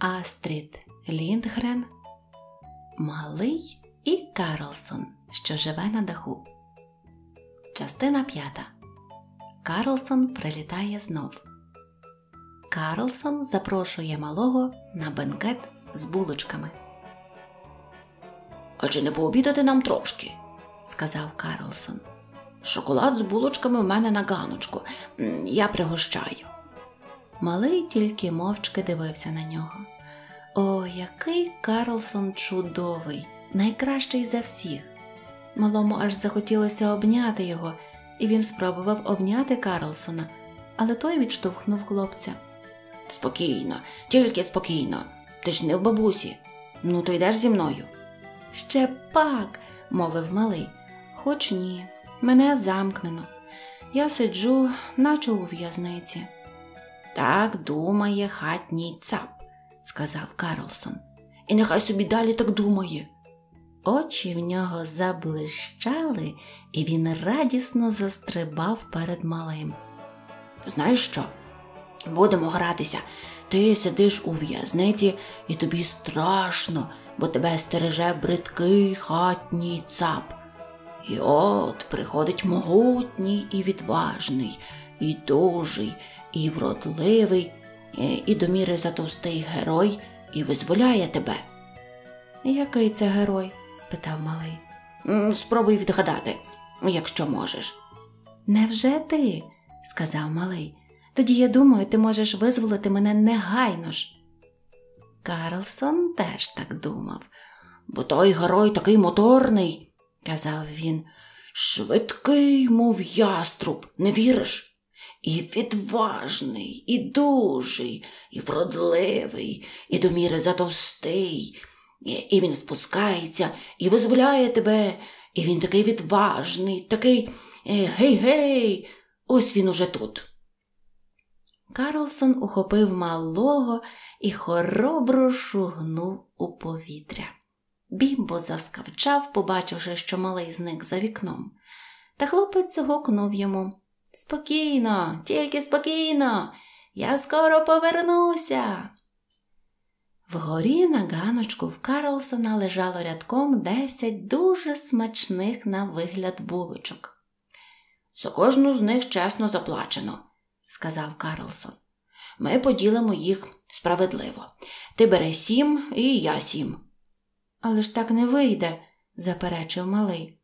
Астрід Ліндгрен, Малий і Карлсон, що живе на даху. Частина п'ята. Карлсон прилітає знов. Карлсон запрошує малого на бенкет з булочками. А чи не пообідати нам трошки? сказав Карлсон. Шоколад з булочками в мене на ганочку. Я пригощаю. Малий тільки мовчки дивився на нього. О, який Карлсон чудовий, найкращий за всіх. Малому аж захотілося обняти його, і він спробував обняти Карлсона, але той відштовхнув хлопця. Спокійно, тільки спокійно, ти ж не в бабусі. Ну, то йдеш зі мною. Ще пак, мовив малий, хоч ні, мене замкнено. Я сиджу, наче у в'язниці. Так думає хатній цап сказав Карлсон, і нехай собі далі так думає. Очі в нього заблищали, і він радісно застрибав перед малим. Знаєш що? Будемо гратися. Ти сидиш у в'язниці, і тобі страшно, бо тебе стереже бридкий хатній цап. І от приходить могутній і відважний, і дужий, і вродливий, Е, і до міри затовстий герой і визволяє тебе. Який це герой? спитав малий. Спробуй відгадати, якщо можеш. Невже ти? сказав малий. Тоді я думаю, ти можеш визволити мене негайно ж. Карлсон теж так думав. Бо той герой такий моторний, казав він. Швидкий, мов яструб, не віриш? і відважний, і дужий, і вродливий, і до міри затовстий, і він спускається, і визволяє тебе, і він такий відважний, такий е, гей-гей, ось він уже тут. Карлсон ухопив малого і хоробро шугнув у повітря. Бімбо заскавчав, побачивши, що малий зник за вікном, та хлопець гукнув йому Спокійно, тільки спокійно, я скоро повернуся. Вгорі на ганочку в Карлсона лежало рядком десять дуже смачних на вигляд булочок. За кожну з них чесно заплачено, сказав Карлсон. Ми поділимо їх справедливо. Ти бери сім і я сім. Але ж так не вийде, заперечив малий.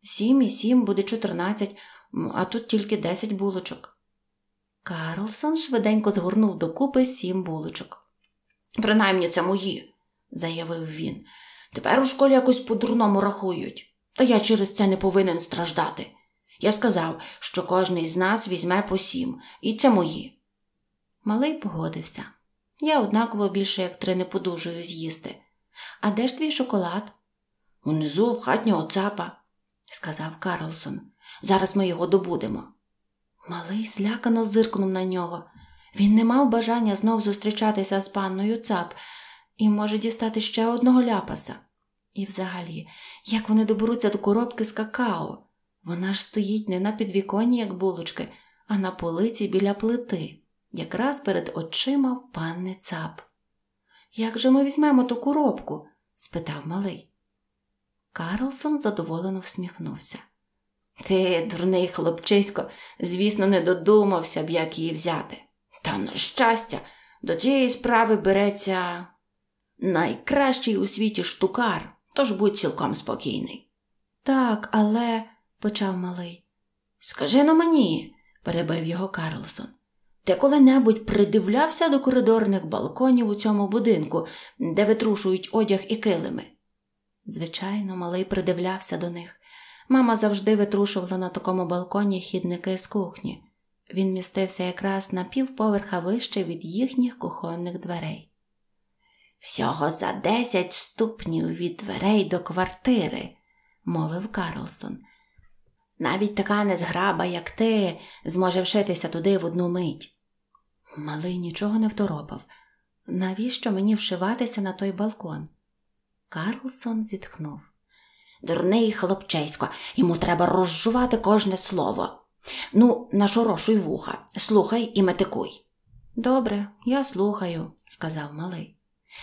Сім і сім буде чотирнадцять, а тут тільки десять булочок. Карлсон швиденько згорнув докупи сім булочок. Принаймні це мої, заявив він. Тепер у школі якось по-дурному рахують, та я через це не повинен страждати. Я сказав, що кожний з нас візьме по сім, і це мої. Малий погодився. Я однаково більше як три не подужую з'їсти. А де ж твій шоколад? Унизу в хатнього цапа, сказав Карлсон. Зараз ми його добудемо. Малий злякано зиркнув на нього. Він не мав бажання знов зустрічатися з панною цап і може дістати ще одного ляпаса. І взагалі, як вони доберуться до коробки з какао? Вона ж стоїть не на підвіконні, як булочки, а на полиці біля плити, якраз перед очима в панни цап. Як же ми візьмемо ту коробку? спитав малий. Карлсон задоволено всміхнувся. Ти, дурний хлопчисько, звісно, не додумався б, як її взяти. Та, на щастя, до цієї справи береться найкращий у світі штукар, тож будь цілком спокійний. Так, але, почав малий, скажи на мені, перебив його Карлсон. Ти коли-небудь придивлявся до коридорних балконів у цьому будинку, де витрушують одяг і килими? Звичайно, малий придивлявся до них. Мама завжди витрушувала на такому балконі хідники з кухні. Він містився якраз на півповерха вище від їхніх кухонних дверей. Всього за десять ступнів від дверей до квартири, мовив Карлсон. Навіть така незграба, як ти, зможе вшитися туди в одну мить. Малий нічого не второпав. Навіщо мені вшиватися на той балкон? Карлсон зітхнув. Дурний хлопчисько, йому треба розжувати кожне слово. Ну, нашорошуй вуха, слухай і метикуй. Добре, я слухаю, сказав малий.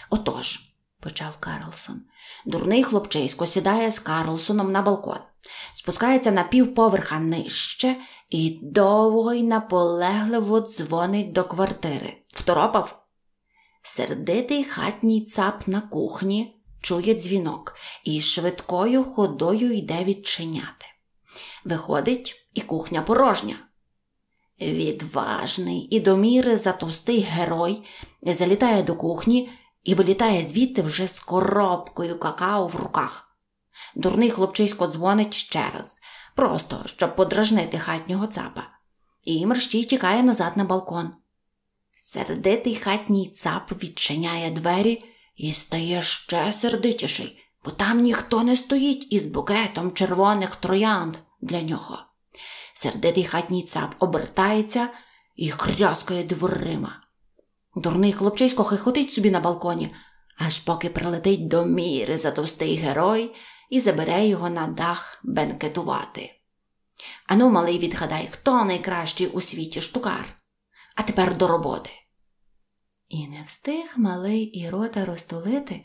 Отож, почав Карлсон. Дурний хлопчисько сідає з Карлсоном на балкон, спускається на півповерха нижче і довго й наполегливо дзвонить до квартири. Второпав. Сердитий хатній цап на кухні чує дзвінок і швидкою ходою йде відчиняти. Виходить, і кухня порожня. Відважний і доміри затовстий герой залітає до кухні і вилітає звідти вже з коробкою какао в руках. Дурний хлопчисько дзвонить ще раз, просто щоб подражнити хатнього цапа, і мерщій тікає назад на балкон. Сердитий хатній цап відчиняє двері і стає ще сердитіший, бо там ніхто не стоїть із букетом червоних троянд для нього. Сердитий хатній цап обертається і хряскає дверима. Дурний хлопчисько хихотить собі на балконі, аж поки прилетить до міри затовстий герой і забере його на дах бенкетувати. Ану, малий, відгадай, хто найкращий у світі штукар. А тепер до роботи. І не встиг малий і рота розтулити,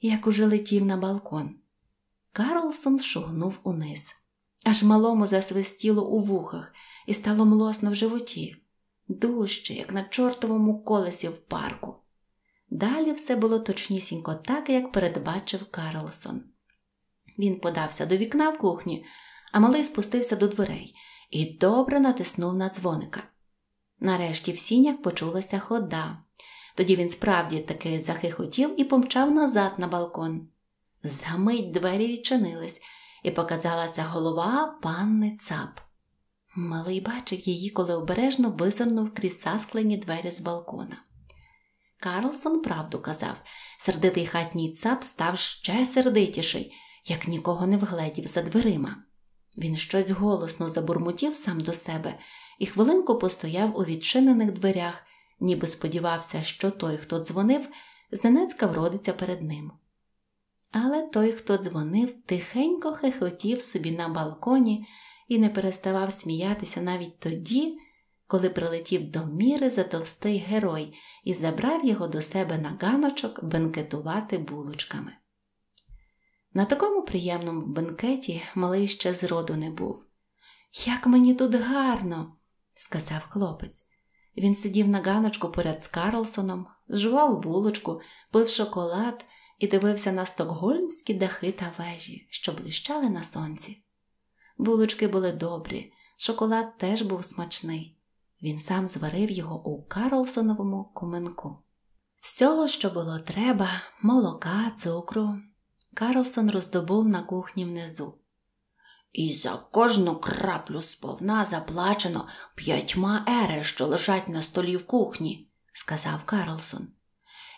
як уже летів на балкон. Карлсон шугнув униз. Аж малому засвистіло у вухах і стало млосно в животі, дужче, як на чортовому колесі в парку. Далі все було точнісінько так, як передбачив Карлсон. Він подався до вікна в кухні, а малий спустився до дверей і добре натиснув на дзвоника. Нарешті в сінях почулася хода. Тоді він справді таки захихотів і помчав назад на балкон. Замить двері відчинились, і показалася голова панни цап. Малий бачив її, коли обережно визирнув крізь засклені двері з балкона. Карлсон правду казав сердитий хатній цап став ще сердитіший, як нікого не вгледів за дверима. Він щось голосно забурмотів сам до себе і хвилинку постояв у відчинених дверях ніби сподівався, що той, хто дзвонив, зненацька вродиться перед ним. Але той, хто дзвонив, тихенько хихотів собі на балконі і не переставав сміятися навіть тоді, коли прилетів до міри за товстий герой і забрав його до себе на ганочок бенкетувати булочками. На такому приємному бенкеті малий ще зроду не був. Як мені тут гарно, сказав хлопець. Він сидів на ганочку поряд з Карлсоном, зжував булочку, пив шоколад і дивився на стокгольмські дахи та вежі, що блищали на сонці. Булочки були добрі, шоколад теж був смачний. Він сам зварив його у Карлсоновому куменку. Всього, що було треба, молока, цукру. Карлсон роздобув на кухні внизу. І за кожну краплю сповна заплачено п'ятьма ери, що лежать на столі в кухні, сказав Карлсон.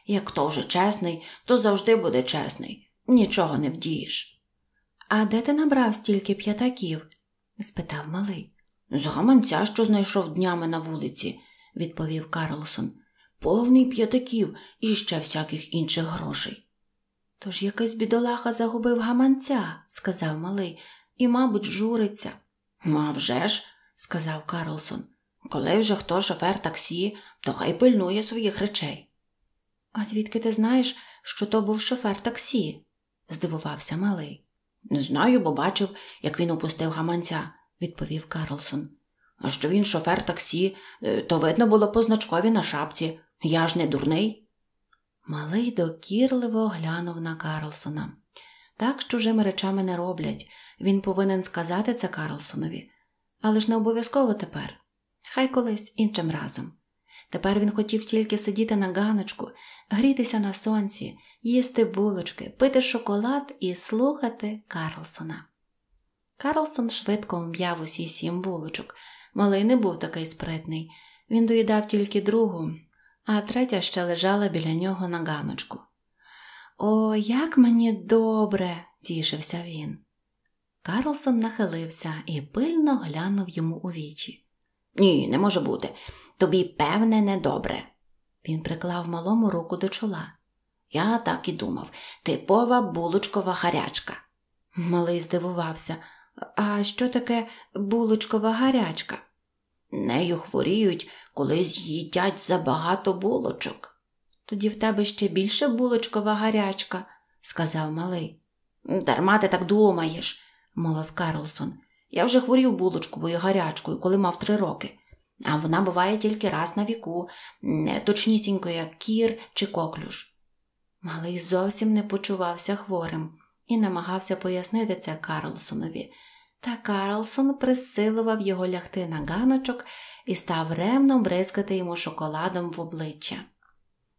Як то вже чесний, то завжди буде чесний, нічого не вдієш. А де ти набрав стільки п'ятаків? спитав малий. З гаманця, що знайшов днями на вулиці, відповів Карлсон. Повний п'ятаків і ще всяких інших грошей. Тож якийсь бідолаха загубив гаманця, сказав малий і, мабуть, журиться. «Ма вже ж», – сказав Карлсон. Коли вже хто шофер таксі, то хай пильнує своїх речей. А звідки ти знаєш, що то був шофер таксі? здивувався малий. Знаю, бо бачив, як він опустив гаманця, відповів Карлсон. А що він шофер таксі, е, то видно було по значкові на шапці. Я ж не дурний. Малий докірливо глянув на Карлсона. Так з чужими речами не роблять, він повинен сказати це Карлсонові, але ж не обов'язково тепер, хай колись іншим разом. Тепер він хотів тільки сидіти на ганочку, грітися на сонці, їсти булочки, пити шоколад і слухати Карлсона. Карлсон швидко м'яв усі сім булочок. Малий не був такий спритний. Він доїдав тільки другу, а третя ще лежала біля нього на ганочку. О, як мені добре, тішився він. Карлсон нахилився і пильно глянув йому у вічі. Ні, не може бути. Тобі, певне, недобре. Він приклав малому руку до чола. Я так і думав типова булочкова гарячка. Малий здивувався. А що таке булочкова гарячка? Нею хворіють, коли з'їдять забагато булочок. Тоді в тебе ще більше булочкова гарячка, сказав малий. Дарма ти так думаєш мовив Карлсон. Я вже хворів булочковою гарячкою, коли мав три роки. А вона буває тільки раз на віку, точнісінько, як кір чи коклюш. Малий зовсім не почувався хворим і намагався пояснити це Карлсонові. Та Карлсон присилував його лягти на ганочок і став ревно бризкати йому шоколадом в обличчя.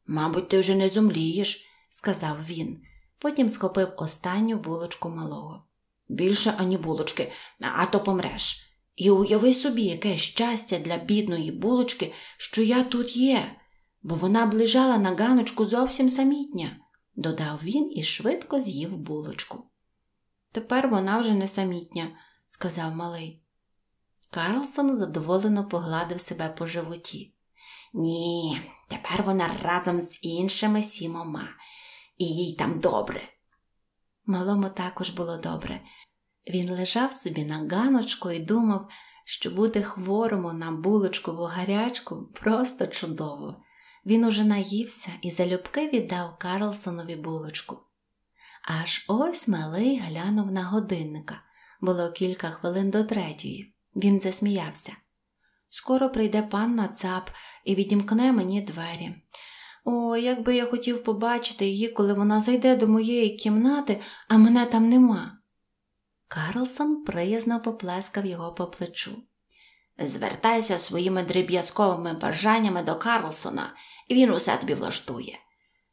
Мабуть, ти вже не зумлієш, сказав він, потім схопив останню булочку малого. Більше ані булочки, а то помреш. І уяви собі, яке щастя для бідної булочки, що я тут є, бо вона б лежала на ганочку зовсім самітня, додав він і швидко з'їв булочку. Тепер вона вже не самітня, сказав малий. Карлсон задоволено погладив себе по животі. Ні, тепер вона разом з іншими сімома, і їй там добре. Малому також було добре. Він лежав собі на ганочку і думав, що бути хворому на булочкову гарячку просто чудово. Він уже наївся і залюбки віддав Карлсонові булочку. Аж ось малий глянув на годинника. Було кілька хвилин до третьої. Він засміявся. Скоро прийде панна цап і відімкне мені двері. О, як би я хотів побачити її, коли вона зайде до моєї кімнати, а мене там нема. Карлсон приязно поплескав його по плечу. Звертайся своїми дріб'язковими бажаннями до Карлсона, і він усе тобі влаштує.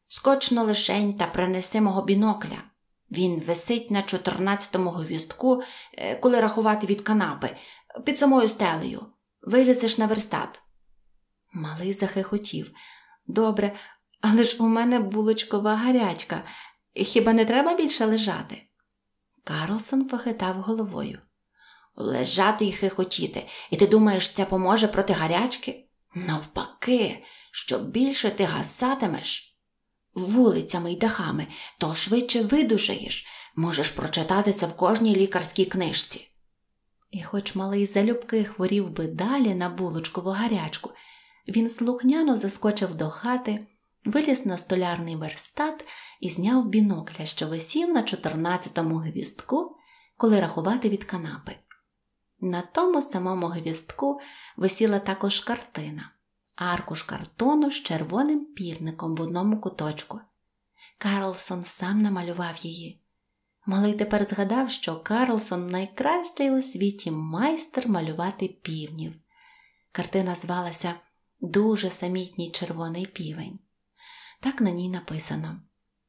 Скочно лишень та принеси мого бінокля. Він висить на чотирнадцятому му е, коли рахувати від канапи, під самою стелею. Вилізеш на верстат. Малий захихотів, Добре, але ж у мене булочкова гарячка. Хіба не треба більше лежати? Карлсон похитав головою. Лежати і хихотіти, і ти думаєш, це поможе проти гарячки? Навпаки, що більше ти гасатимеш вулицями й дахами, то швидше видужаєш, можеш прочитати це в кожній лікарській книжці. І хоч малий залюбки хворів би далі на булочкову гарячку, він слухняно заскочив до хати, виліз на столярний верстат і зняв бінокля, що висів на 14-му гвістку, коли рахувати від канапи. На тому самому гвістку висіла також картина, аркуш картону з червоним півником в одному куточку. Карлсон сам намалював її. Малий тепер згадав, що Карлсон найкращий у світі майстер малювати півнів. Картина звалася дуже самітній червоний півень. Так на ній написано.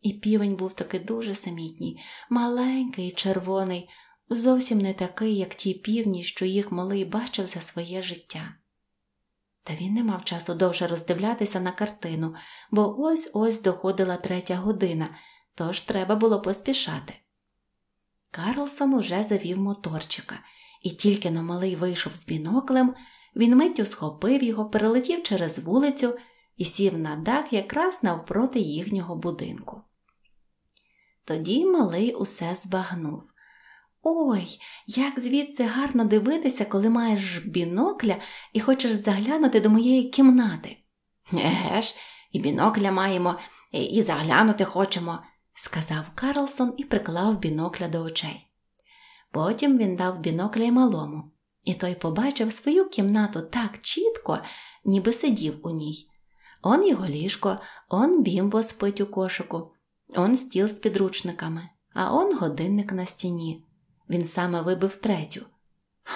І півень був таки дуже самітній, маленький, червоний, зовсім не такий, як ті півні, що їх малий бачив за своє життя. Та він не мав часу довше роздивлятися на картину, бо ось ось доходила третя година, тож треба було поспішати. Карлсон уже завів моторчика, і тільки но малий вийшов з біноклем. Він миттю схопив його, перелетів через вулицю і сів на дах якраз навпроти їхнього будинку. Тоді малий усе збагнув. Ой, як звідси гарно дивитися, коли маєш бінокля і хочеш заглянути до моєї кімнати. Еге ж, і бінокля маємо, і заглянути хочемо, сказав Карлсон і приклав бінокля до очей. Потім він дав бінокля й малому. І той побачив свою кімнату так чітко, ніби сидів у ній. Он його ліжко, он бімбо спить у кошику, он стіл з підручниками, а он годинник на стіні. Він саме вибив третю.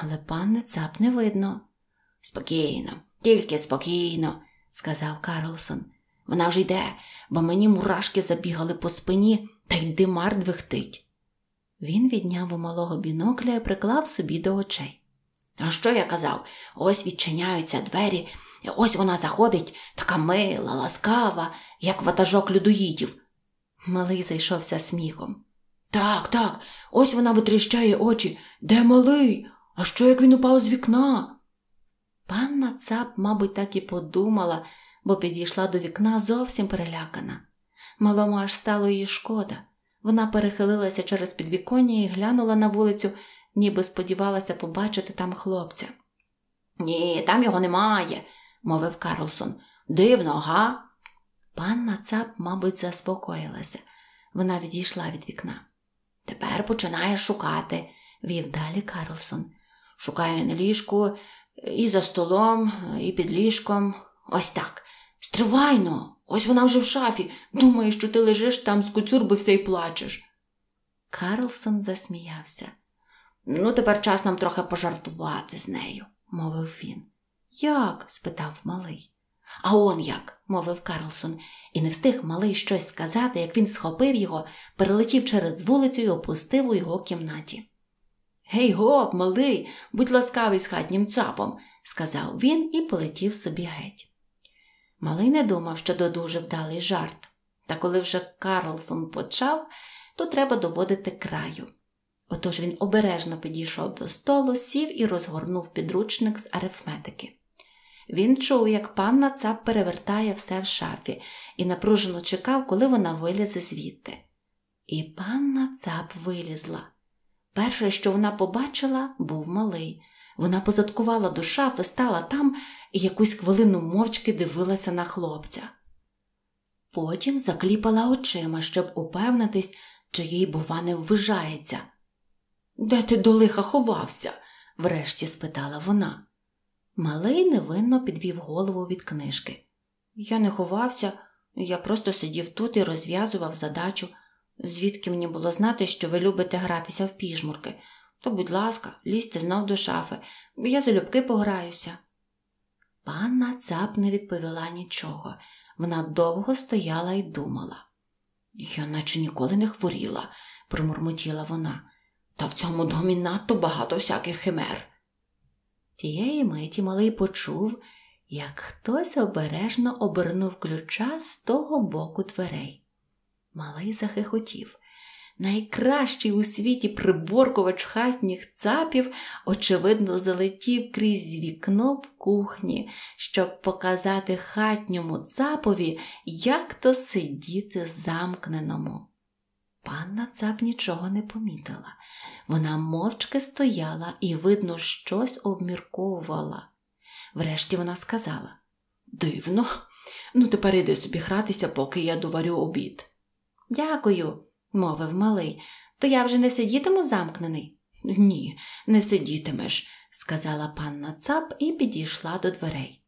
Але панне цап не видно. Спокійно, тільки спокійно, сказав Карлсон. Вона вже йде, бо мені мурашки забігали по спині, та й димар двихтить. Він відняв у малого бінокля і приклав собі до очей. А ну, що я казав? Ось відчиняються двері, ось вона заходить, така мила, ласкава, як ватажок людоїдів. Малий зайшовся сміхом. Так, так, ось вона витріщає очі. Де малий? А що як він упав з вікна? Панна цап, мабуть, так і подумала, бо підійшла до вікна зовсім перелякана. Малому аж стало її шкода. Вона перехилилася через підвіконня і глянула на вулицю ніби сподівалася побачити там хлопця. Ні, там його немає, мовив Карлсон. Дивно, га? Панна цап, мабуть, заспокоїлася. Вона відійшла від вікна. Тепер починаєш шукати, вів далі Карлсон. Шукає на ліжку і за столом, і під ліжком. Ось так. Стривайно, ось вона вже в шафі. Думає, що ти лежиш там, скуцюрбився і плачеш. Карлсон засміявся. Ну, тепер час нам трохи пожартувати з нею, мовив він. Як? спитав малий. А он як, мовив Карлсон, і не встиг малий щось сказати, як він схопив його, перелетів через вулицю і опустив у його кімнаті. Гей гоп, малий, будь ласкавий з хатнім цапом, сказав він і полетів собі геть. Малий не думав, що додуже вдалий жарт, та коли вже Карлсон почав, то треба доводити краю. Отож він обережно підійшов до столу, сів і розгорнув підручник з арифметики. Він чув, як панна цап перевертає все в шафі і напружено чекав, коли вона вилізе звідти. І панна цап вилізла. Перше, що вона побачила, був малий. Вона позадкувала до шафи, стала там і якусь хвилину мовчки дивилася на хлопця. Потім закліпала очима, щоб упевнитись, чи їй, бува, не ввижається. Де ти до лиха ховався? врешті спитала вона. Малий невинно підвів голову від книжки. Я не ховався, я просто сидів тут і розв'язував задачу, звідки мені було знати, що ви любите гратися в піжмурки. То, будь ласка, лізьте знов до шафи, я залюбки пограюся. Панна цап не відповіла нічого. Вона довго стояла і думала. Я наче ніколи не хворіла, промурмотіла вона. Та в цьому домі надто багато всяких химер. Тієї миті малий почув, як хтось обережно обернув ключа з того боку дверей. Малий захихотів. Найкращий у світі приборкувач хатніх цапів, очевидно, залетів крізь вікно в кухні, щоб показати хатньому цапові, як то сидіти замкненому. Панна цап нічого не помітила. Вона мовчки стояла і, видно, щось обмірковувала. Врешті вона сказала: Дивно, ну тепер іди собі гратися, поки я доварю обід. Дякую, мовив малий, то я вже не сидітиму замкнений. Ні, не сидітимеш, сказала панна цап і підійшла до дверей.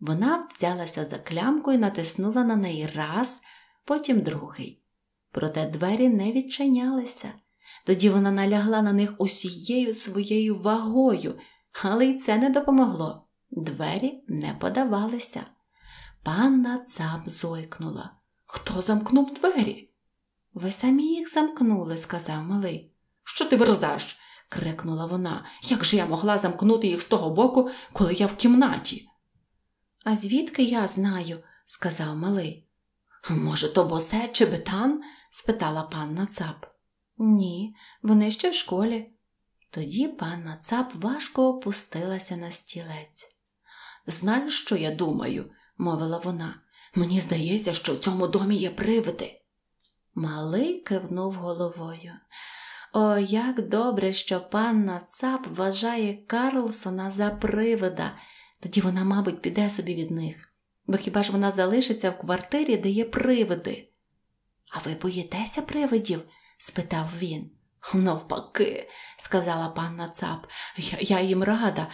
Вона взялася за клямку і натиснула на неї раз, потім другий. Проте двері не відчинялися. Тоді вона налягла на них усією своєю вагою, але й це не допомогло. Двері не подавалися. Панна цап зойкнула. Хто замкнув двері? Ви самі їх замкнули, сказав малий. Що ти верзеш? крикнула вона. Як же я могла замкнути їх з того боку, коли я в кімнаті? А звідки я знаю, сказав малий. Може, то босе чи бетан? спитала панна цап. Ні, вони ще в школі. Тоді панна цап важко опустилася на стілець. Знаю, що я думаю, мовила вона. Мені здається, що в цьому домі є привиди. Малий кивнув головою. О, як добре, що панна цап вважає Карлсона за привида, тоді вона, мабуть, піде собі від них, бо хіба ж вона залишиться в квартирі, де є привиди? А ви боїтеся привидів? спитав він. Навпаки, сказала панна цап, я, їм рада.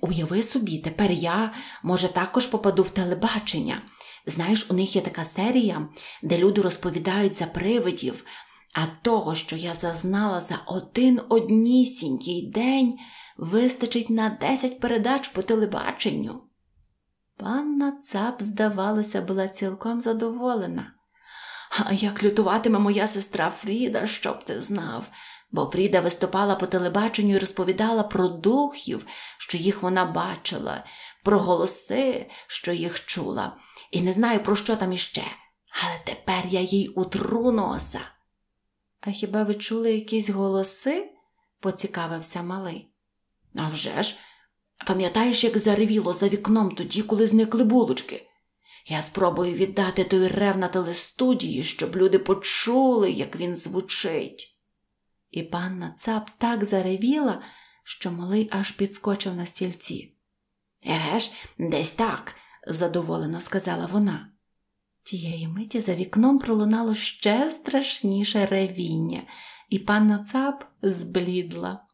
Уяви собі, тепер я, може, також попаду в телебачення. Знаєш, у них є така серія, де люди розповідають за привидів, а того, що я зазнала за один однісінький день, вистачить на 10 передач по телебаченню. Панна цап, здавалося, була цілком задоволена як лютуватиме моя сестра Фріда, щоб ти знав. Бо Фріда виступала по телебаченню і розповідала про духів, що їх вона бачила, про голоси, що їх чула, і не знаю, про що там іще, але тепер я їй утру носа. А хіба ви чули якісь голоси? поцікавився малий. «А вже ж! Пам'ятаєш, як заревіло за вікном тоді, коли зникли булочки? Я спробую віддати той рев на телестудії, щоб люди почули, як він звучить. І панна цап так заревіла, що малий аж підскочив на стільці. Еге ж, десь так, задоволено сказала вона. Тієї миті за вікном пролунало ще страшніше ревіння, і панна цап зблідла.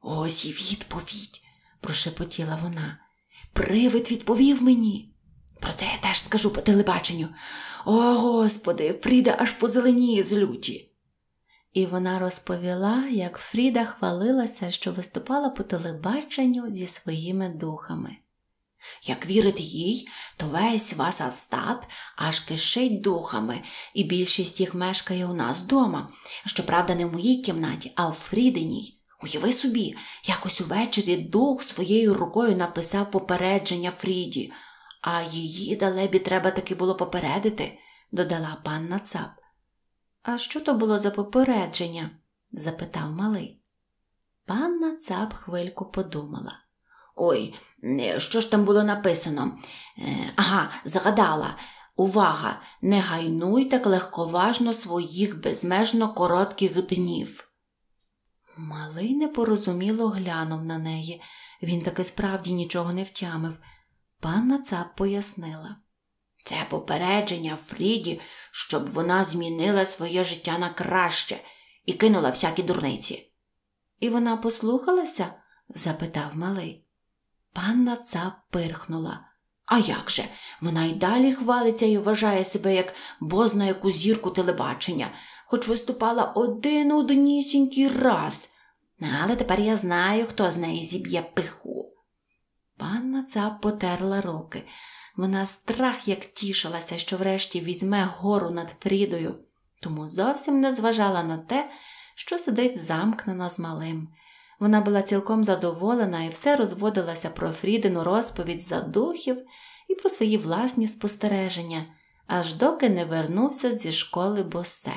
Ось і відповідь, прошепотіла вона. Привид відповів мені. Про це я теж скажу по телебаченню. О, Господи, Фріда аж позеленіє з люті. І вона розповіла, як Фріда хвалилася, що виступала по телебаченню зі своїми духами. Як вірити їй, то весь вас Васастат аж кишить духами, і більшість їх мешкає у нас вдома, щоправда, не в моїй кімнаті, а у Фрідиній. Уяви собі, якось увечері дух своєю рукою написав попередження Фріді. А її далебі треба таки було попередити, додала панна цап. А що то було за попередження? запитав малий. Панна цап хвильку подумала. Ой, е, що ж там було написано? Е, ага, згадала. Увага! Не гайнуй так легковажно своїх безмежно коротких днів. Малий непорозуміло глянув на неї. Він таки справді нічого не втямив. Панна Цап пояснила. Це попередження Фріді, щоб вона змінила своє життя на краще і кинула всякі дурниці. І вона послухалася? запитав малий. Панна Цап пирхнула. А як же? Вона й далі хвалиться і вважає себе як бозна яку зірку телебачення, хоч виступала один однісінький раз. Ну, але тепер я знаю, хто з неї зіб'є пиху. Панна Цап потерла руки. Вона страх як тішилася, що врешті візьме гору над Фрідою, тому зовсім не зважала на те, що сидить замкнена з малим. Вона була цілком задоволена і все розводилася про Фрідину розповідь за духів і про свої власні спостереження, аж доки не вернувся зі школи босе.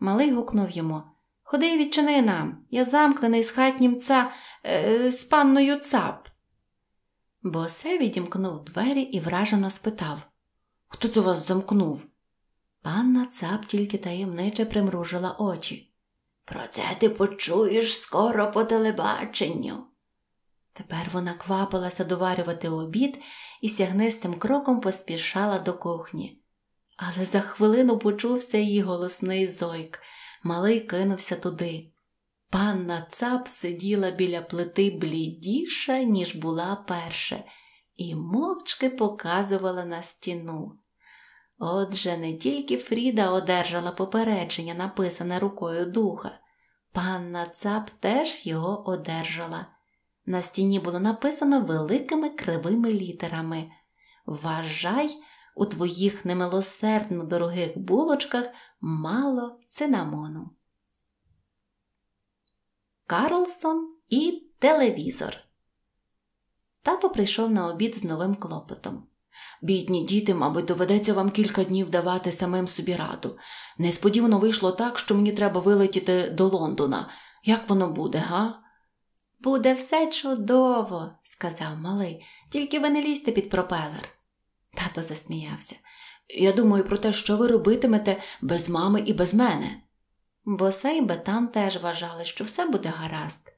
Малий гукнув йому Ходи, відчини нам, я замкнений з хатнім ца... Е, з панною цап. Босе відімкнув двері і вражено спитав Хто це вас замкнув? Панна цап тільки таємниче примружила очі. Про це ти почуєш скоро по телебаченню. Тепер вона квапилася доварювати обід і сягнистим кроком поспішала до кухні. Але за хвилину почувся її голосний зойк. Малий кинувся туди. Панна цап сиділа біля плити блідіша, ніж була перше, і мовчки показувала на стіну. Отже, не тільки Фріда одержала попередження, написане рукою духа, панна цап теж його одержала. На стіні було написано великими кривими літерами Вважай, у твоїх немилосердно дорогих булочках мало цинамону. Карлсон і телевізор. Тато прийшов на обід з новим клопотом. Бідні діти, мабуть, доведеться вам кілька днів давати самим собі раду. Несподівано вийшло так, що мені треба вилетіти до Лондона. Як воно буде, га? Буде все чудово, сказав малий, тільки ви не лізьте під пропелер. Тато засміявся. Я думаю про те, що ви робитимете без мами і без мене. Босей і Бетан теж вважали, що все буде гаразд.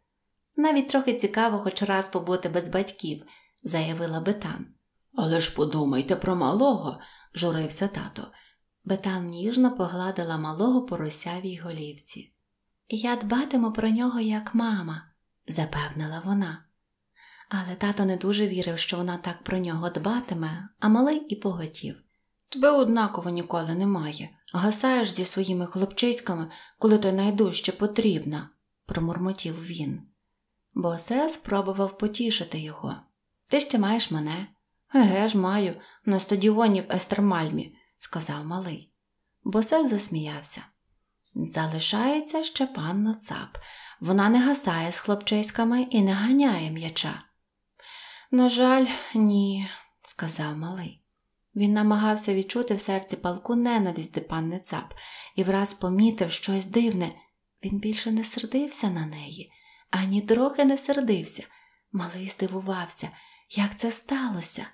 Навіть трохи цікаво хоч раз побути без батьків, заявила Бетан. Але ж подумайте про малого, журився тато. Бетан ніжно погладила малого по русявій голівці. Я дбатиму про нього як мама, запевнила вона. Але тато не дуже вірив, що вона так про нього дбатиме, а малий і поготів. Тебе однаково ніколи немає, Гасаєш зі своїми хлопчиськами, коли то найдужче потрібна, промурмотів він. Босе спробував потішити його. Ти ще маєш мене? Еге ж, маю, на стадіоні в Естермальмі, сказав малий. Босе засміявся. Залишається ще панна цап. Вона не гасає з хлопчиськами і не ганяє м'яча. На жаль, ні, сказав малий. Він намагався відчути в серці палку ненависть до панни цап і враз помітив щось дивне. Він більше не сердився на неї, ані трохи не сердився. Малий здивувався, як це сталося.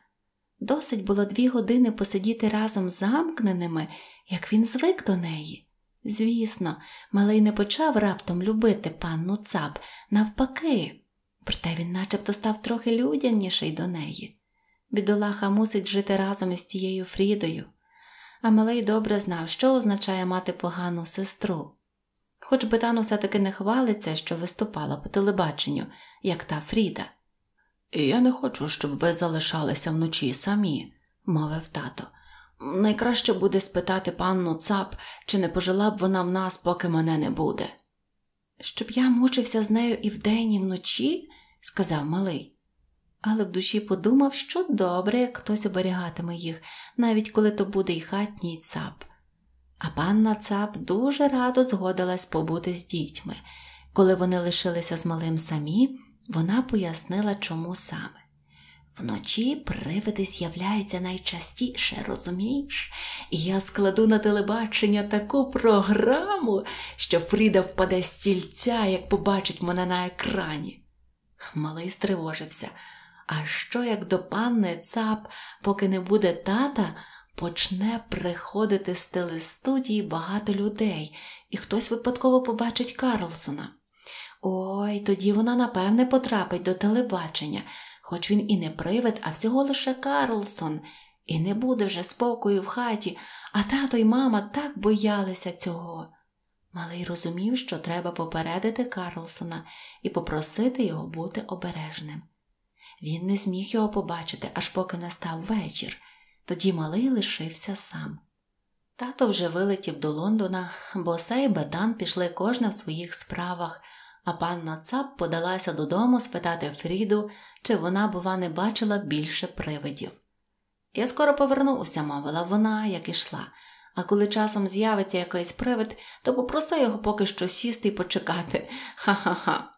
Досить було дві години посидіти разом замкненими, як він звик до неї. Звісно, малий не почав раптом любити панну цап, навпаки, проте він начебто став трохи людяніший до неї. Бідолаха мусить жити разом із тією Фрідою, а малий добре знав, що означає мати погану сестру. Хоч би тан усе таки не хвалиться, що виступала по телебаченню, як та Фріда. Я не хочу, щоб ви залишалися вночі самі, мовив тато. Найкраще буде спитати панну цап, чи не пожила б вона в нас, поки мене не буде. Щоб я мучився з нею і вдень, і вночі, сказав малий але в душі подумав, що добре, як хтось оберігатиме їх, навіть коли то буде й хатній цап. А панна цап дуже радо згодилась побути з дітьми. Коли вони лишилися з малим самі, вона пояснила, чому саме. Вночі привиди з'являються найчастіше, розумієш? І я складу на телебачення таку програму, що Фріда впаде з стільця, як побачить мене на екрані. Малий стривожився. А що як до панни цап, поки не буде тата, почне приходити з телестудії багато людей, і хтось випадково побачить Карлсона? Ой, тоді вона, напевне, потрапить до телебачення, хоч він і не привид, а всього лише Карлсон, і не буде вже спокою в хаті, а тато й мама так боялися цього. Малий розумів, що треба попередити Карлсона і попросити його бути обережним. Він не зміг його побачити, аж поки настав вечір, тоді малий лишився сам. Тато вже вилетів до Лондона, бо Сей і Бетан пішли кожне в своїх справах, а панна Цап подалася додому спитати Фріду, чи вона, бува, не бачила більше привидів. Я скоро повернуся, мовила вона, як ішла, а коли часом з'явиться якийсь привид, то попроси його поки що сісти і почекати. Ха-ха-ха.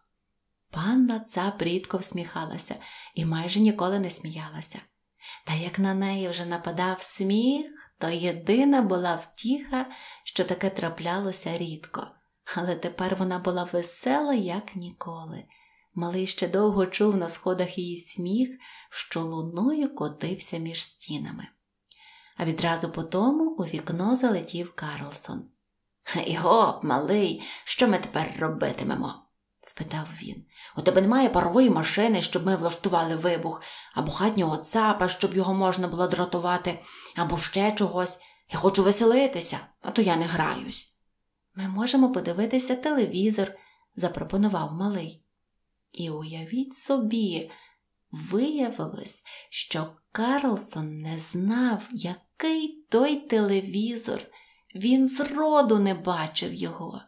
Панна ця рідко всміхалася і майже ніколи не сміялася. Та як на неї вже нападав сміх, то єдина була втіха, що таке траплялося рідко, але тепер вона була весела, як ніколи. Малий ще довго чув на сходах її сміх, що луною котився між стінами. А відразу по тому у вікно залетів Карлсон. Його, малий, що ми тепер робитимемо? спитав він. У тебе немає парової машини, щоб ми влаштували вибух, або хатнього цапа, щоб його можна було дратувати, або ще чогось. Я хочу веселитися, а то я не граюсь. Ми можемо подивитися телевізор, запропонував малий. І уявіть собі, виявилось, що Карлсон не знав, який той телевізор. Він зроду не бачив його.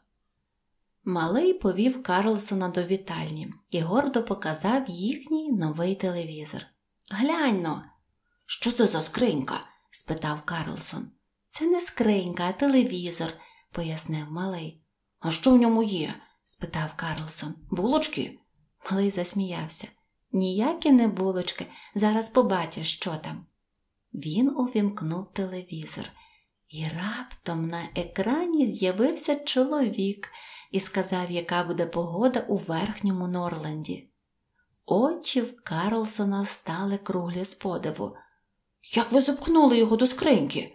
Малий повів Карлсона до вітальні і гордо показав їхній новий телевізор. Гляньно, що це за скринька? спитав Карлсон. Це не скринька, а телевізор, пояснив малий. А що в ньому є? спитав Карлсон. Булочки? Малий засміявся. Ніякі не булочки, зараз побачиш, що там. Він увімкнув телевізор, і раптом на екрані з'явився чоловік і сказав, яка буде погода у верхньому Норленді. Очі в Карлсона стали круглі з подиву. Як ви запхнули його до скриньки?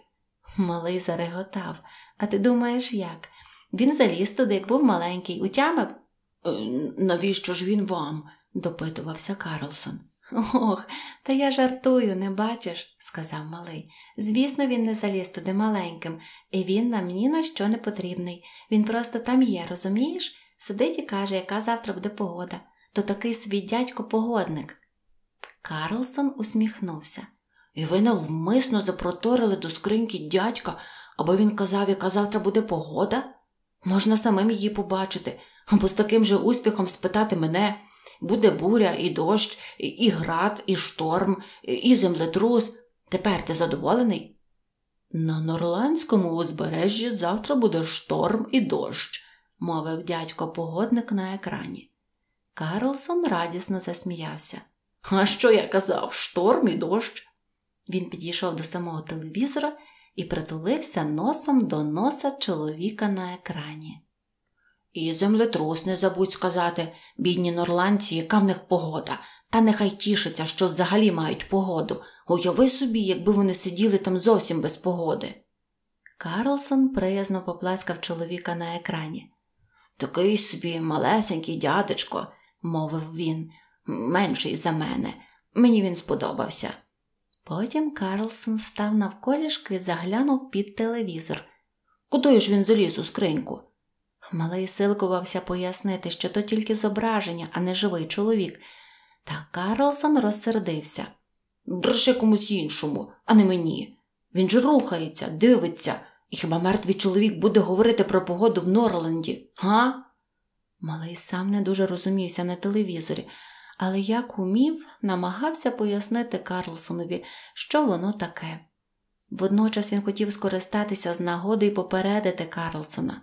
Малий зареготав. А ти думаєш, як? Він заліз туди, як був маленький, утямив. «Е, навіщо ж він вам? допитувався Карлсон. Ох, та я жартую, не бачиш, сказав малий. Звісно, він не заліз туди маленьким, і він нам ні на що не потрібний. Він просто там є, розумієш? Сидить і каже, яка завтра буде погода. То такий свій дядько погодник. Карлсон усміхнувся. І ви навмисно запроторили до скриньки дядька, аби він казав, яка завтра буде погода? Можна самим її побачити, або з таким же успіхом спитати мене. Буде буря, і дощ, і град, і шторм, і землетрус. Тепер ти задоволений? На Норландському узбережжі завтра буде шторм і дощ, мовив дядько погодник на екрані. Карлсон радісно засміявся. А що я казав? Шторм і дощ? Він підійшов до самого телевізора і притулився носом до носа чоловіка на екрані. І землетрус не забудь сказати, бідні норландці, яка в них погода, та нехай тішиться, що взагалі мають погоду. Уяви собі, якби вони сиділи там зовсім без погоди. Карлсон приязно поплескав чоловіка на екрані. Такий собі малесенький дядечко, мовив він, менший за мене. Мені він сподобався. Потім Карлсон став навколішки і заглянув під телевізор. Куди ж він заліз у скриньку? Малий силкувався пояснити, що то тільки зображення, а не живий чоловік, та Карлсон розсердився. Бреше комусь іншому, а не мені. Він же рухається, дивиться, і хіба мертвий чоловік буде говорити про погоду в Норланді, га? Малий сам не дуже розумівся на телевізорі, але як умів, намагався пояснити Карлсонові, що воно таке. Водночас він хотів скористатися з нагоди і попередити Карлсона.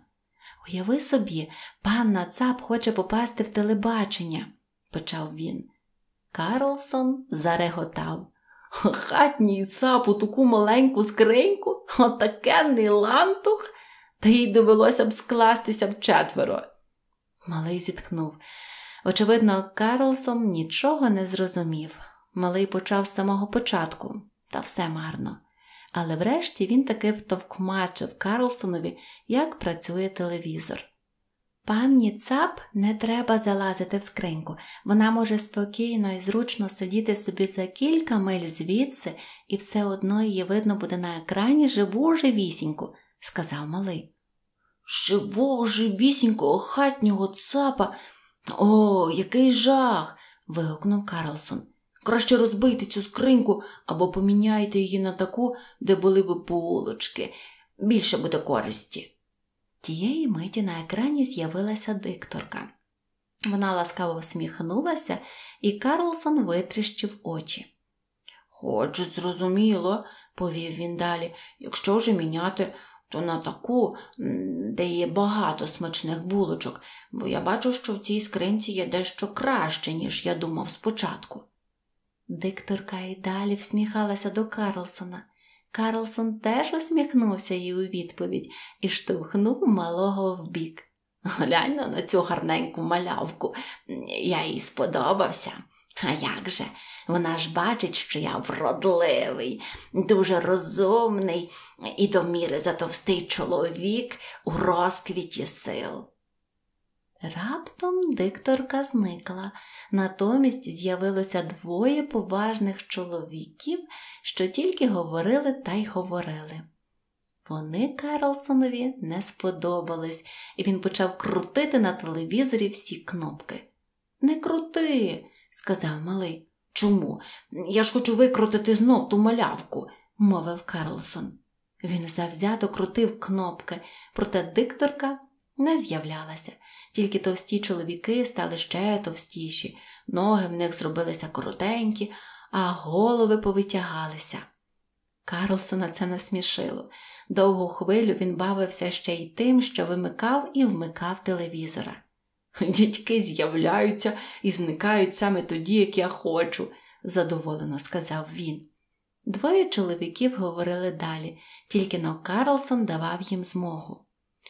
Уяви собі, панна Цап хоче попасти в телебачення, почав він. Карлсон зареготав. Хатній цап у таку маленьку скриньку, отакенний лантух, та їй довелося б скластися в четверо. Малий зітхнув. Очевидно, Карлсон нічого не зрозумів. Малий почав з самого початку, та все марно але врешті він таки втовкмачив Карлсонові, як працює телевізор. Панні цап не треба залазити в скриньку, вона може спокійно і зручно сидіти собі за кілька миль звідси, і все одно її видно буде на екрані живу живісіньку, сказав малий. Живого живісінького хатнього цапа. О, який жах. вигукнув Карлсон. Краще розбийте цю скриньку або поміняйте її на таку, де були б полочки. Більше буде користі. Тієї миті на екрані з'явилася дикторка. Вона ласкаво всміхнулася, і Карлсон витріщив очі. Хоч, зрозуміло, повів він далі, якщо вже міняти, то на таку, де є багато смачних булочок, бо я бачу, що в цій скринці є дещо краще, ніж я думав спочатку. Дикторка і далі всміхалася до Карлсона. Карлсон теж усміхнувся їй у відповідь і штовхнув малого вбік. Глянь на цю гарненьку малявку, я їй сподобався. А як же? Вона ж бачить, що я вродливий, дуже розумний і до міри затовстий чоловік у розквіті сил. Раптом дикторка зникла, натомість з'явилося двоє поважних чоловіків, що тільки говорили та й говорили. Вони Карлсонові не сподобались, і він почав крутити на телевізорі всі кнопки. Не крути, сказав малий. Чому? Я ж хочу викрутити знов ту малявку, мовив Карлсон. Він завзято крутив кнопки, проте дикторка не з'являлася. Тільки товсті чоловіки стали ще товстіші, ноги в них зробилися коротенькі, а голови повитягалися. Карлсона це насмішило. Довгу хвилю він бавився ще й тим, що вимикав і вмикав телевізора. Дітьки з'являються і зникають саме тоді, як я хочу, задоволено сказав він. Двоє чоловіків говорили далі, тільки но Карлсон давав їм змогу.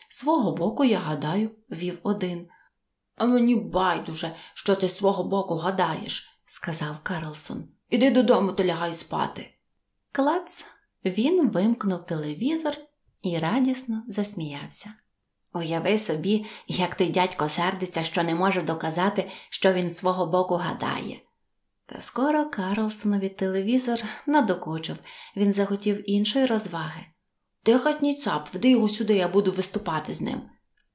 Свого боку, я гадаю, вів один. А мені байдуже, що ти свого боку гадаєш, сказав Карлсон. Іди додому та лягай спати. Клац, він вимкнув телевізор і радісно засміявся. Уяви собі, як ти дядько сердиться, що не може доказати, що він свого боку гадає. Та скоро Карлсонові телевізор надокучив, він захотів іншої розваги. Ти хатній цап, вди його сюди, я буду виступати з ним.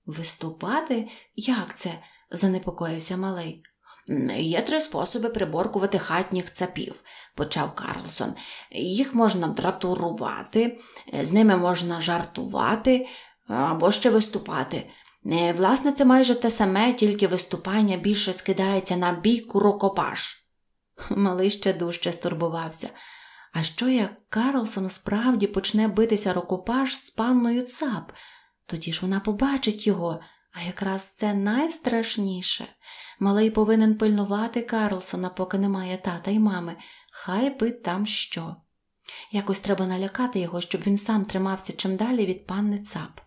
Виступати? Як це? занепокоївся малий. Є три способи приборкувати хатніх цапів, почав Карлсон. Їх можна дратурувати, з ними можна жартувати або ще виступати. Е, власне, це майже те саме, тільки виступання більше скидається на бійку рукопаш. Малий ще дужче стурбувався. А що як Карлсон справді почне битися рукопаш з панною цап? Тоді ж вона побачить його, а якраз це найстрашніше. Малий повинен пильнувати Карлсона, поки немає тата й мами, хай би там що. Якось треба налякати його, щоб він сам тримався чим далі від панни цап.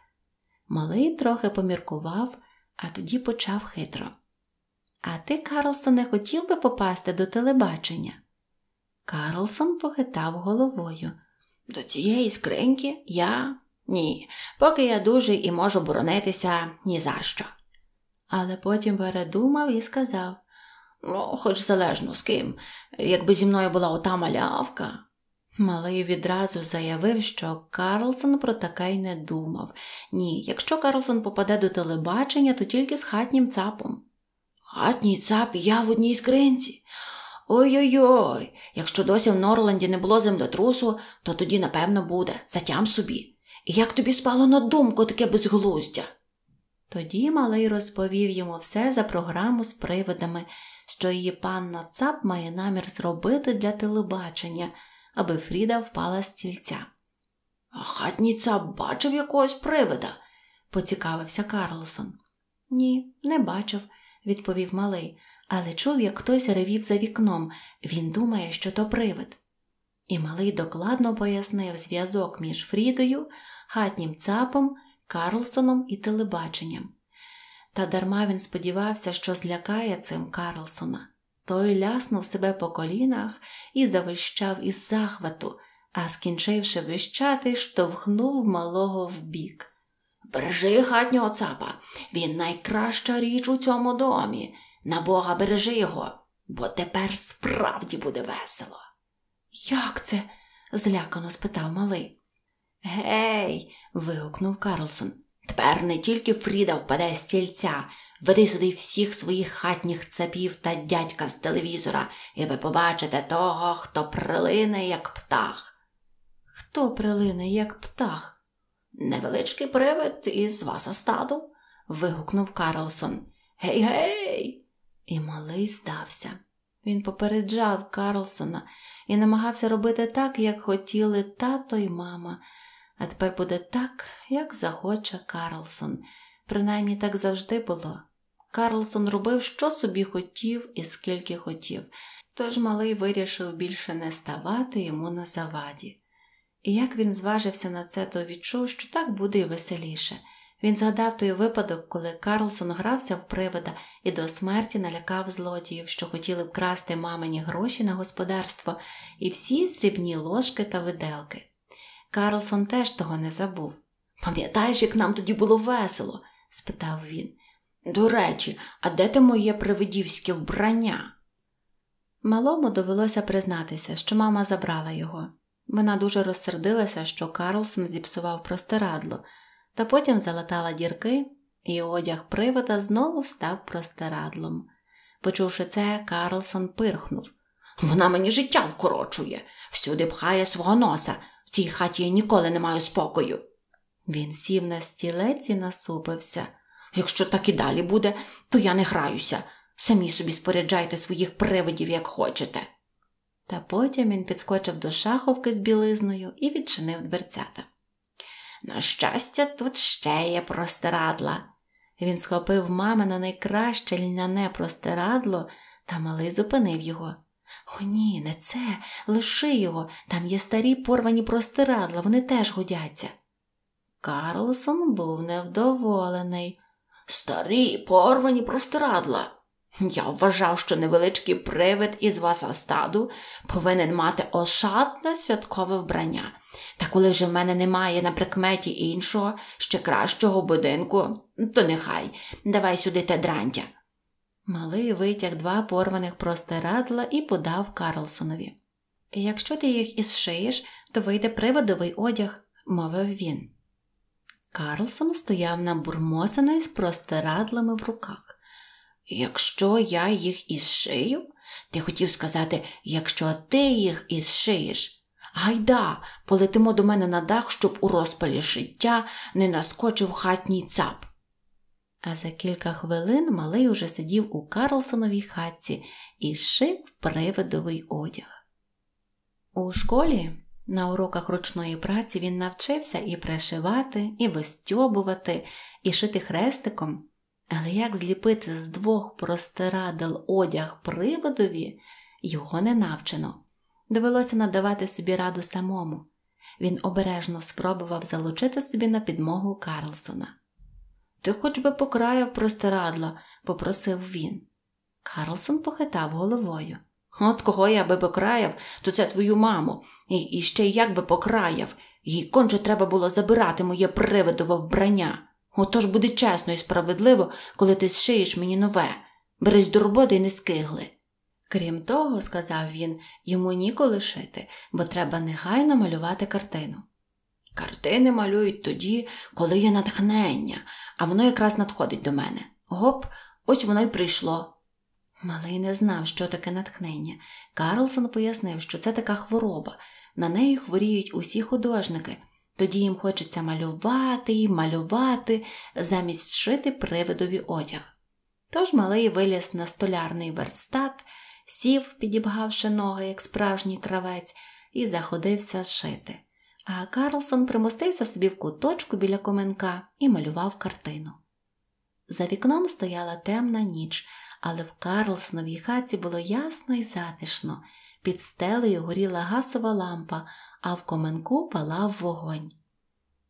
Малий трохи поміркував, а тоді почав хитро. А ти, Карлсон, не хотів би попасти до телебачення? Карлсон похитав головою. До цієї скриньки я ні. Поки я дужий і можу боронитися ні за що». Але потім передумав і сказав Ну, хоч залежно з ким, якби зі мною була ота малявка. Малий відразу заявив, що Карлсон про таке й не думав. Ні, якщо Карлсон попаде до телебачення, то тільки з хатнім цапом. Хатній цап і я в одній скринці. Ой-ой, ой якщо досі в Норланді не було землетрусу, то тоді, напевно, буде, затям собі. І як тобі спало на думку таке безглуздя? Тоді малий розповів йому все за програму з привидами, що її панна Цап має намір зробити для телебачення, аби Фріда впала з стільця. А хатній цап бачив якогось привида? поцікавився Карлсон. Ні, не бачив, відповів малий але чув, як хтось ревів за вікном він думає, що то привид. І малий докладно пояснив зв'язок між Фрідою, хатнім цапом, Карлсоном і телебаченням. Та дарма він сподівався, що злякає цим Карлсона. Той ляснув себе по колінах і завищав із захвату, а скінчивши вищати, штовхнув малого вбік. Бережи хатнього цапа, він найкраща річ у цьому домі. На Бога бережи його, бо тепер справді буде весело. Як це? злякано спитав малий. Гей, вигукнув Карлсон. Тепер не тільки Фріда впаде з тільця, веди сюди всіх своїх хатніх цапів та дядька з телевізора, і ви побачите того, хто прилине, як птах. Хто прилине, як птах? Невеличкий привид із васа стаду. вигукнув Карлсон. Гей, гей. І малий здався. Він попереджав Карлсона і намагався робити так, як хотіли тато й мама, а тепер буде так, як захоче Карлсон. Принаймні так завжди було. Карлсон робив, що собі хотів і скільки хотів, тож малий вирішив більше не ставати йому на заваді. І як він зважився на це, то відчув, що так буде й веселіше. Він згадав той випадок, коли Карлсон грався в привода і до смерті налякав злодіїв, що хотіли вкрасти мамині гроші на господарство, і всі срібні ложки та виделки. Карлсон теж того не забув. Пам'ятаєш, як нам тоді було весело? спитав він. До речі, а де ти моє привидівське вбрання? Малому довелося признатися, що мама забрала його. Вона дуже розсердилася, що Карлсон зіпсував простирадло та потім залатала дірки, і одяг привода знову став простирадлом. Почувши це, Карлсон пирхнув. Вона мені життя вкорочує, всюди пхає свого носа. В цій хаті я ніколи не маю спокою. Він сів на стілець і насупився. Якщо так і далі буде, то я не граюся. Самі собі споряджайте своїх привидів, як хочете. Та потім він підскочив до шаховки з білизною і відчинив дверцята. На щастя, тут ще є простирадла. Він схопив мами на найкраще льняне простирадло, та малий зупинив його. О, ні, не це, лиши його, там є старі порвані простирадла, вони теж годяться. Карлсон був невдоволений. Старі порвані простирадла. Я вважав, що невеличкий привид із вас стаду повинен мати ошатне святкове вбрання, та коли вже в мене немає на прикметі іншого, ще кращого будинку, то нехай давай сюди те дрантя. Малий витяг два порваних простирадла і подав Карлсонові. Якщо ти їх ізшиєш, то вийде приводовий одяг, мовив він. Карлсон стояв на бурмосиної з простирадлами в руках. Якщо я їх ізшию? Ти хотів сказати, якщо ти їх ізшиєш. Гайда, полетимо до мене на дах, щоб у розпалі шиття не наскочив хатній цап. А за кілька хвилин малий уже сидів у Карлсоновій хатці і шив приводовий одяг. У школі на уроках ручної праці він навчився і пришивати, і вистьобувати, і шити хрестиком. Але як зліпити з двох простирадл одяг приводові, його не навчено. Довелося надавати собі раду самому. Він обережно спробував залучити собі на підмогу Карлсона. Ти хоч би покраяв простирадла, попросив він. Карлсон похитав головою. От кого я би покраяв, то це твою маму, і, і ще як би покраяв, їй конче треба було забирати моє приводове вбрання. Отож буде чесно і справедливо, коли ти зшиєш мені нове. Берись до роботи і не скигли. Крім того, сказав він, йому ніколи шити, бо треба негайно малювати картину. Картини малюють тоді, коли є натхнення, а воно якраз надходить до мене. Гоп, ось воно й прийшло. Малий не знав, що таке натхнення. Карлсон пояснив, що це така хвороба. На неї хворіють усі художники, тоді їм хочеться малювати, малювати, замість шити привидові одяг. Тож малий виліз на столярний верстат, сів, підібгавши ноги, як справжній кравець, і заходився шити. А Карлсон примостився собі в куточку біля коменка і малював картину. За вікном стояла темна ніч, але в Карлсоновій хаті було ясно і затишно. Під стелею горіла гасова лампа, а в коменку палав вогонь.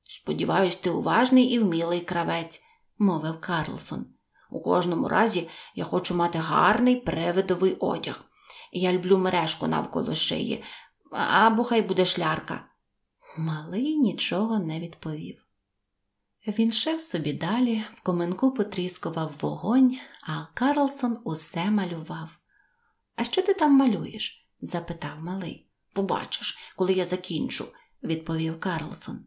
Сподіваюсь, ти уважний і вмілий кравець, мовив Карлсон. У кожному разі я хочу мати гарний привидовий одяг. Я люблю мережку навколо шиї, або хай буде шлярка. Малий нічого не відповів. Він шив собі далі, в коменку потріскував вогонь, а Карлсон усе малював. А що ти там малюєш? запитав малий. Побачиш, коли я закінчу, відповів Карлсон.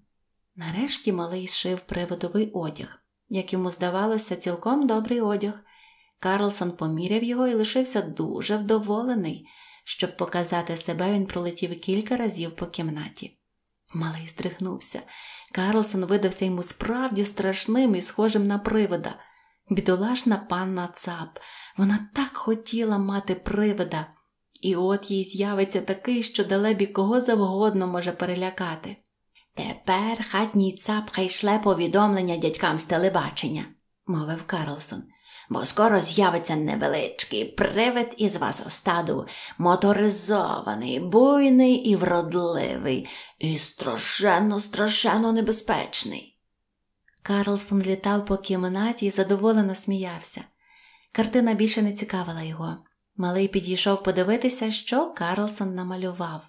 Нарешті малий шив приводовий одяг, як йому здавалося, цілком добрий одяг. Карлсон поміряв його і лишився дуже вдоволений. Щоб показати себе, він пролетів кілька разів по кімнаті. Малий здригнувся. Карлсон видався йому справді страшним і схожим на привида. Бідолашна панна Цап. Вона так хотіла мати привида. І от їй з'явиться такий, що далебі кого завгодно може перелякати. Тепер хатній цап хай шле повідомлення дядькам з телебачення, мовив Карлсон, бо скоро з'явиться невеличкий привид із вас стаду, моторизований, буйний і вродливий, і страшенно, страшенно небезпечний. Карлсон літав по кімнаті і задоволено сміявся. Картина більше не цікавила його. Малий підійшов подивитися, що Карлсон намалював.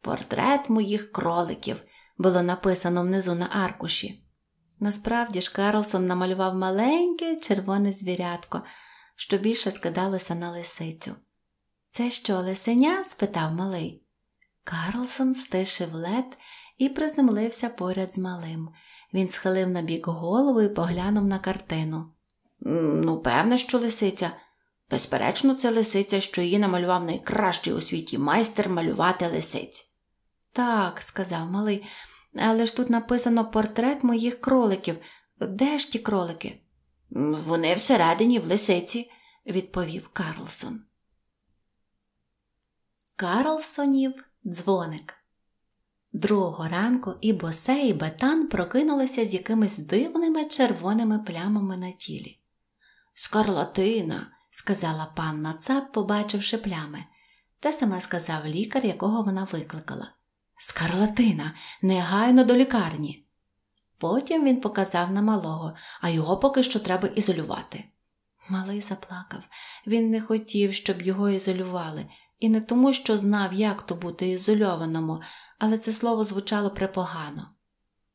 Портрет моїх кроликів було написано внизу на аркуші. Насправді ж Карлсон намалював маленьке червоне звірятко, що більше скидалося на лисицю. Це що, лисеня? спитав малий. Карлсон стишив лед і приземлився поряд з малим. Він схилив на бік голову і поглянув на картину. Ну, певне, що лисиця. Безперечно, це лисиця, що її намалював найкращий у світі майстер малювати лисиць. Так, сказав малий, але ж тут написано портрет моїх кроликів. Де ж ті кролики? Вони всередині в лисиці, відповів Карлсон. Карлсонів дзвоник. Другого ранку і босе, і Бетан прокинулися з якимись дивними червоними плямами на тілі. Скарлатина, сказала панна Цап, побачивши плями, те саме сказав лікар, якого вона викликала. Скарлатина, негайно до лікарні. Потім він показав на малого, а його поки що треба ізолювати. Малий заплакав. Він не хотів, щоб його ізолювали, і не тому, що знав, як то бути ізольованому, але це слово звучало препогано.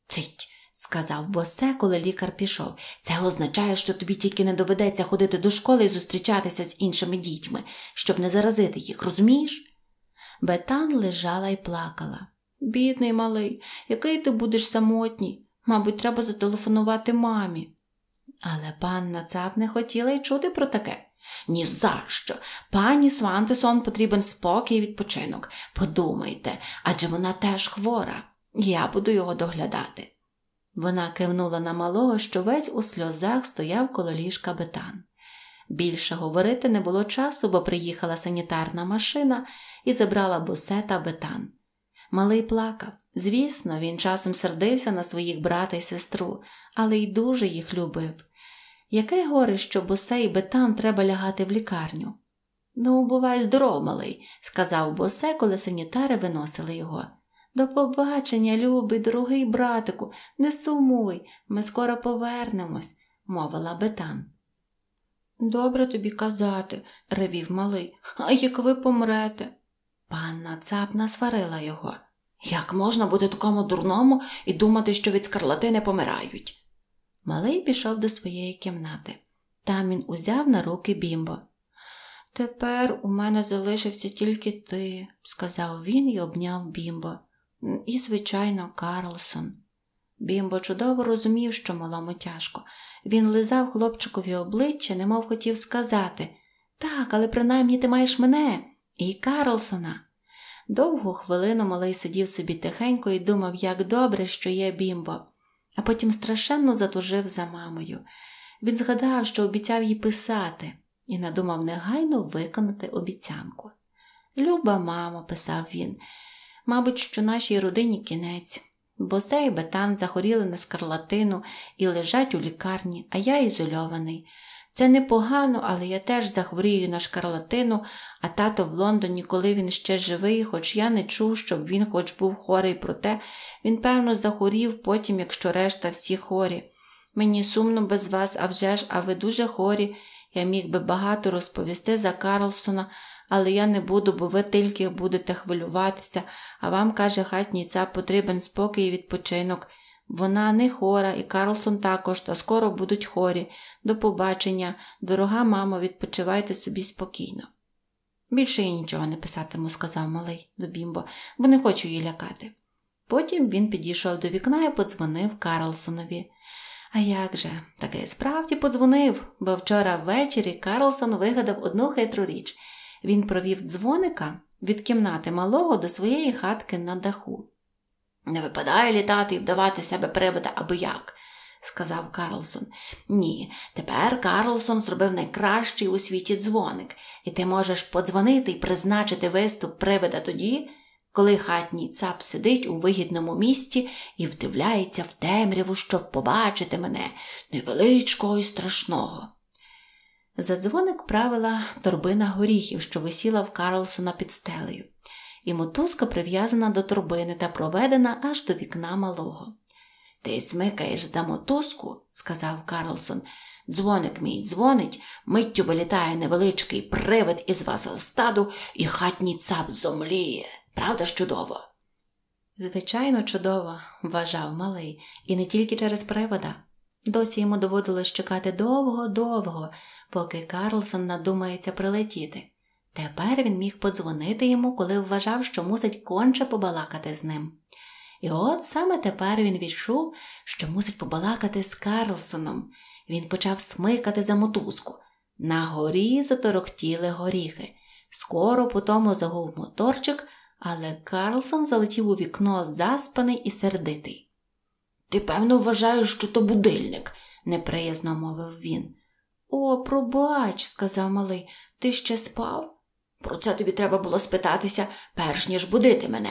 Цить, сказав босе, коли лікар пішов. Це означає, що тобі тільки не доведеться ходити до школи і зустрічатися з іншими дітьми, щоб не заразити їх, розумієш? Бетан лежала і плакала. Бідний малий, який ти будеш самотній? Мабуть, треба зателефонувати мамі. Але панна Цап не хотіла й чути про таке. Ні за що. Пані Свантесон потрібен спокій і відпочинок. Подумайте, адже вона теж хвора. Я буду його доглядати. Вона кивнула на малого, що весь у сльозах стояв коло ліжка бетан. Більше говорити не було часу, бо приїхала санітарна машина і забрала бусе та бетан. Малий плакав. Звісно, він часом сердився на своїх брата і сестру, але й дуже їх любив. Яке горе, що бусе і бетан треба лягати в лікарню. Ну, бувай здоров, малий, сказав босе, коли санітари виносили його. До побачення, любий, дорогий братику, не сумуй, ми скоро повернемось, мовила бетан. Добре тобі казати, ревів малий, а як ви помрете. Панна цапна сварила його. Як можна бути такому дурному і думати, що від скарлатини помирають? Малий пішов до своєї кімнати. Там він узяв на руки бімбо. Тепер у мене залишився тільки ти, сказав він і обняв бімбо і, звичайно, Карлсон. Бімбо чудово розумів, що малому тяжко. Він лизав хлопчикові обличчя, немов хотів сказати так, але принаймні ти маєш мене і Карлсона. Довгу хвилину малий сидів собі тихенько і думав, як добре, що є бімбо, а потім страшенно затужив за мамою. Він згадав, що обіцяв їй писати, і надумав негайно виконати обіцянку. Люба мамо, писав він. Мабуть, що нашій родині кінець. Босе і Бетан захоріли на скарлатину і лежать у лікарні, а я ізольований. Це непогано, але я теж захворію на шкарлатину, а тато в Лондоні, коли він ще живий, хоч я не чув, щоб він хоч був хорий, проте він, певно, захворів потім, якщо решта всі хорі. Мені сумно без вас, а вже ж, а ви дуже хорі. Я міг би багато розповісти за Карлсона, але я не буду, бо ви тільки будете хвилюватися, а вам, каже хатніця, потрібен спокій і відпочинок. Вона не хора, і Карлсон також, та скоро будуть хорі. До побачення, дорога мамо, відпочивайте собі спокійно. Більше я нічого не писатиму, сказав малий до Бімбо, бо не хочу її лякати. Потім він підійшов до вікна і подзвонив Карлсонові. А як же, таки справді подзвонив, бо вчора ввечері Карлсон вигадав одну хитру річ. Він провів дзвоника від кімнати малого до своєї хатки на даху. Не випадає літати і вдавати себе привода або як, сказав Карлсон. Ні, тепер Карлсон зробив найкращий у світі дзвоник, і ти можеш подзвонити і призначити виступ привида тоді, коли хатній цап сидить у вигідному місті і вдивляється в темряву, щоб побачити мене невеличкого і страшного. За дзвоник правила торбина горіхів, що висіла в Карлсона під стелею, і мотузка прив'язана до торбини та проведена аж до вікна малого. Ти смикаєш за мотузку, сказав Карлсон. Дзвоник мій дзвонить, миттю вилітає невеличкий привид із вас стаду, і хатній цап зомліє. Правда ж чудово? Звичайно, чудово, вважав малий, і не тільки через привода. Досі йому доводилось чекати довго-довго, поки Карлсон надумається прилетіти. Тепер він міг подзвонити йому, коли вважав, що мусить конче побалакати з ним. І от саме тепер він відчув, що мусить побалакати з Карлсоном. Він почав смикати за мотузку. На горі заторохтіли горіхи. Скоро по тому загув моторчик, але Карлсон залетів у вікно заспаний і сердитий. Ти, певно, вважаєш, що то будильник, неприязно мовив він. О, пробач, сказав малий, ти ще спав? Про це тобі треба було спитатися, перш ніж будити мене.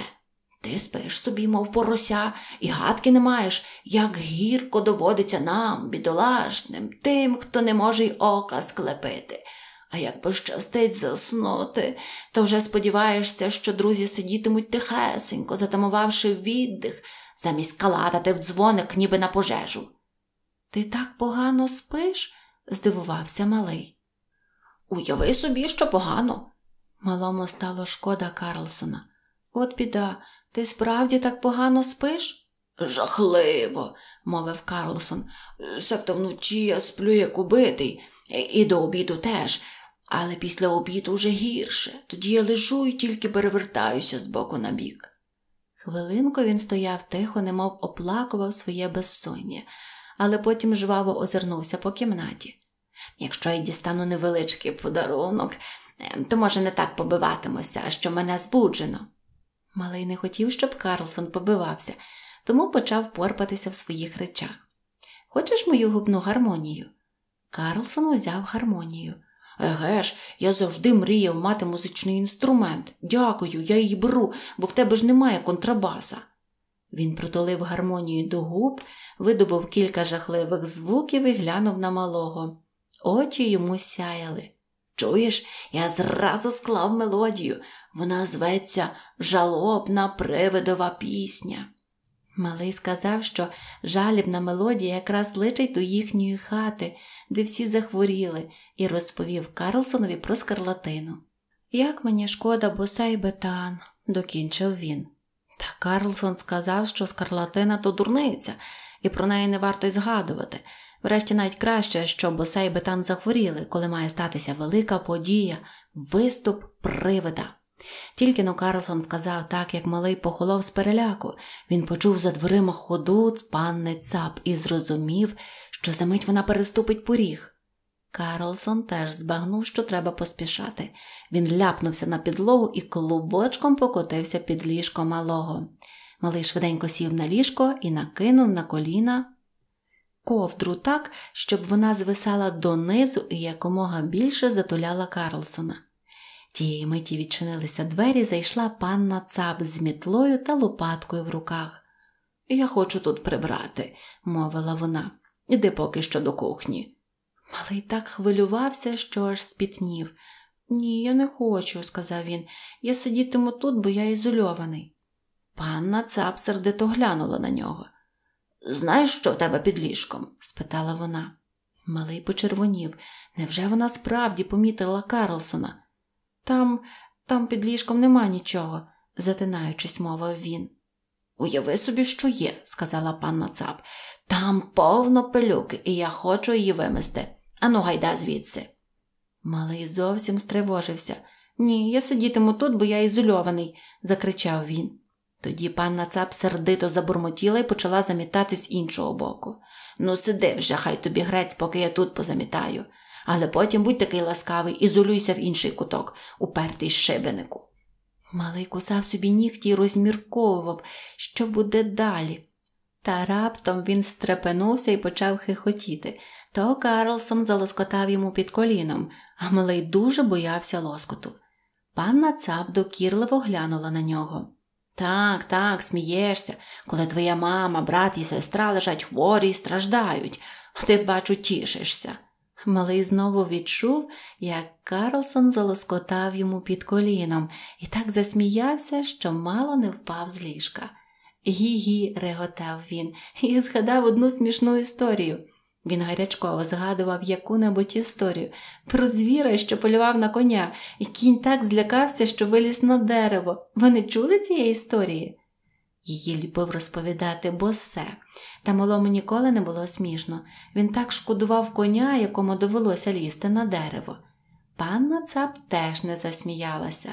Ти спиш собі, мов порося, і гадки не маєш, як гірко доводиться нам, бідолашним, тим, хто не може й ока склепити. А як пощастить заснути, то вже сподіваєшся, що друзі сидітимуть тихесенько, затамувавши віддих, замість калатати в дзвоник, ніби на пожежу. Ти так погано спиш? здивувався малий. Уяви собі, що погано. Малому стало шкода Карлсона. От біда, ти справді так погано спиш? Жахливо, мовив Карлсон. Себто вночі я сплю як убитий, і до обіду теж, але після обіду вже гірше. Тоді я лежу і тільки перевертаюся з боку на бік. Хвилинку він стояв тихо, немов оплакував своє безсоння але потім жваво озирнувся по кімнаті. Якщо я дістану невеличкий подарунок, ем, то, може, не так побиватимуся, що мене збуджено. Малий не хотів, щоб Карлсон побивався, тому почав порпатися в своїх речах. Хочеш мою губну гармонію? Карлсон узяв гармонію. Еге ж, я завжди мріяв мати музичний інструмент. Дякую, я її беру, бо в тебе ж немає контрабаса. Він протолив гармонію до губ, видобув кілька жахливих звуків і глянув на малого. Очі йому сяяли. Чуєш, я зразу склав мелодію. Вона зветься Жалобна привидова пісня. Малий сказав, що жалібна мелодія якраз личить до їхньої хати, де всі захворіли, і розповів Карлсонові про скарлатину. Як мені шкода, босей бетан, докінчив він. Та Карлсон сказав, що скарлатина то дурниця, і про неї не варто й згадувати. Врешті навіть краще, що босей бетан захворіли, коли має статися велика подія, виступ привида. Тільки но Карлсон сказав так, як малий похолов з переляку. Він почув за дверима ходу панни цап і зрозумів, що за мить вона переступить поріг. Карлсон теж збагнув, що треба поспішати. Він ляпнувся на підлогу і клубочком покотився під ліжко малого. Малий швиденько сів на ліжко і накинув на коліна ковдру так, щоб вона звисала донизу і якомога більше затуляла Карлсона. Тієї миті відчинилися двері, зайшла панна цап з мітлою та лопаткою в руках. Я хочу тут прибрати, мовила вона, іди поки що до кухні. Малий так хвилювався, що аж спітнів. Ні, я не хочу, сказав він. Я сидітиму тут, бо я ізольований. Панна цап сердито глянула на нього. Знаєш, що в тебе під ліжком? спитала вона. Малий почервонів. Невже вона справді помітила Карлсона? Там, там під ліжком нема нічого, затинаючись, мовив він. Уяви собі, що є, сказала панна цап. Там повно пилюки, і я хочу її вимести. Ану, гайда звідси. Малий зовсім стривожився. Ні, я сидітиму тут, бо я ізольований, закричав він. Тоді панна цап сердито забурмотіла і почала замітати з іншого боку. Ну, сиди вже, хай тобі грець, поки я тут позамітаю. Але потім будь такий ласкавий ізолюйся в інший куток, упертий шибенику. Малий кусав собі нігті й розмірковував, що буде далі. Та раптом він стрепенувся і почав хихотіти, то Карлсон залоскотав йому під коліном, а малий дуже боявся лоскоту. Панна цап докірливо глянула на нього. Так, так, смієшся, коли твоя мама, брат і сестра лежать хворі і страждають, а ти, бачу, тішишся. Малий знову відчув, як Карлсон залоскотав йому під коліном і так засміявся, що мало не впав з ліжка. Гі-гі, реготав він, і згадав одну смішну історію. Він гарячково згадував яку-небудь історію про звіра, що полював на коня, і кінь так злякався, що виліз на дерево. Ви не чули цієї історії? Її любив розповідати босе, та малому ніколи не було смішно. Він так шкодував коня, якому довелося лізти на дерево. Панна цап теж не засміялася.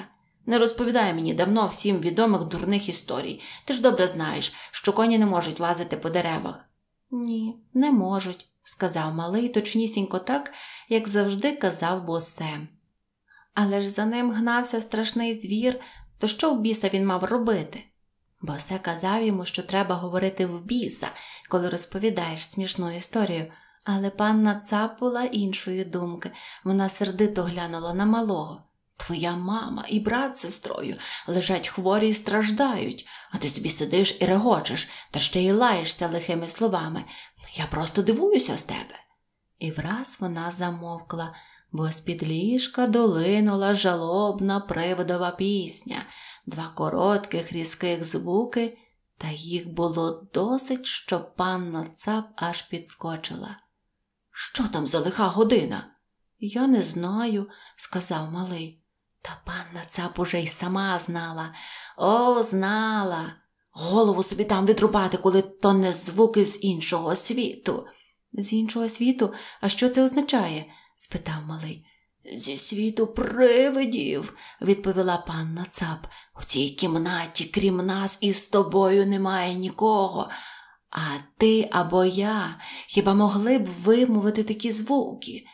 Не розповідай мені давно всім відомих дурних історій. Ти ж добре знаєш, що коні не можуть лазити по деревах. Ні, не можуть сказав малий, точнісінько так, як завжди казав босе. Але ж за ним гнався страшний звір, то що в біса він мав робити? Босе казав йому, що треба говорити в біса, коли розповідаєш смішну історію, але панна цапула іншої думки. Вона сердито глянула на малого. Твоя мама і брат з сестрою лежать хворі і страждають, а ти собі сидиш і регочеш, та ще й лаєшся лихими словами, я просто дивуюся з тебе. І враз вона замовкла, бо з під ліжка долинула жалобна приводова пісня, два коротких різких звуки, та їх було досить, що панна цап аж підскочила. Що там за лиха година? Я не знаю, сказав малий. Та панна цап уже й сама знала. О, знала. Голову собі там відрубати, коли то не звуки з іншого світу. З іншого світу, а що це означає? спитав малий. Зі світу привидів, відповіла панна цап. У цій кімнаті, крім нас, із тобою немає нікого. А ти або я хіба могли б вимовити такі звуки?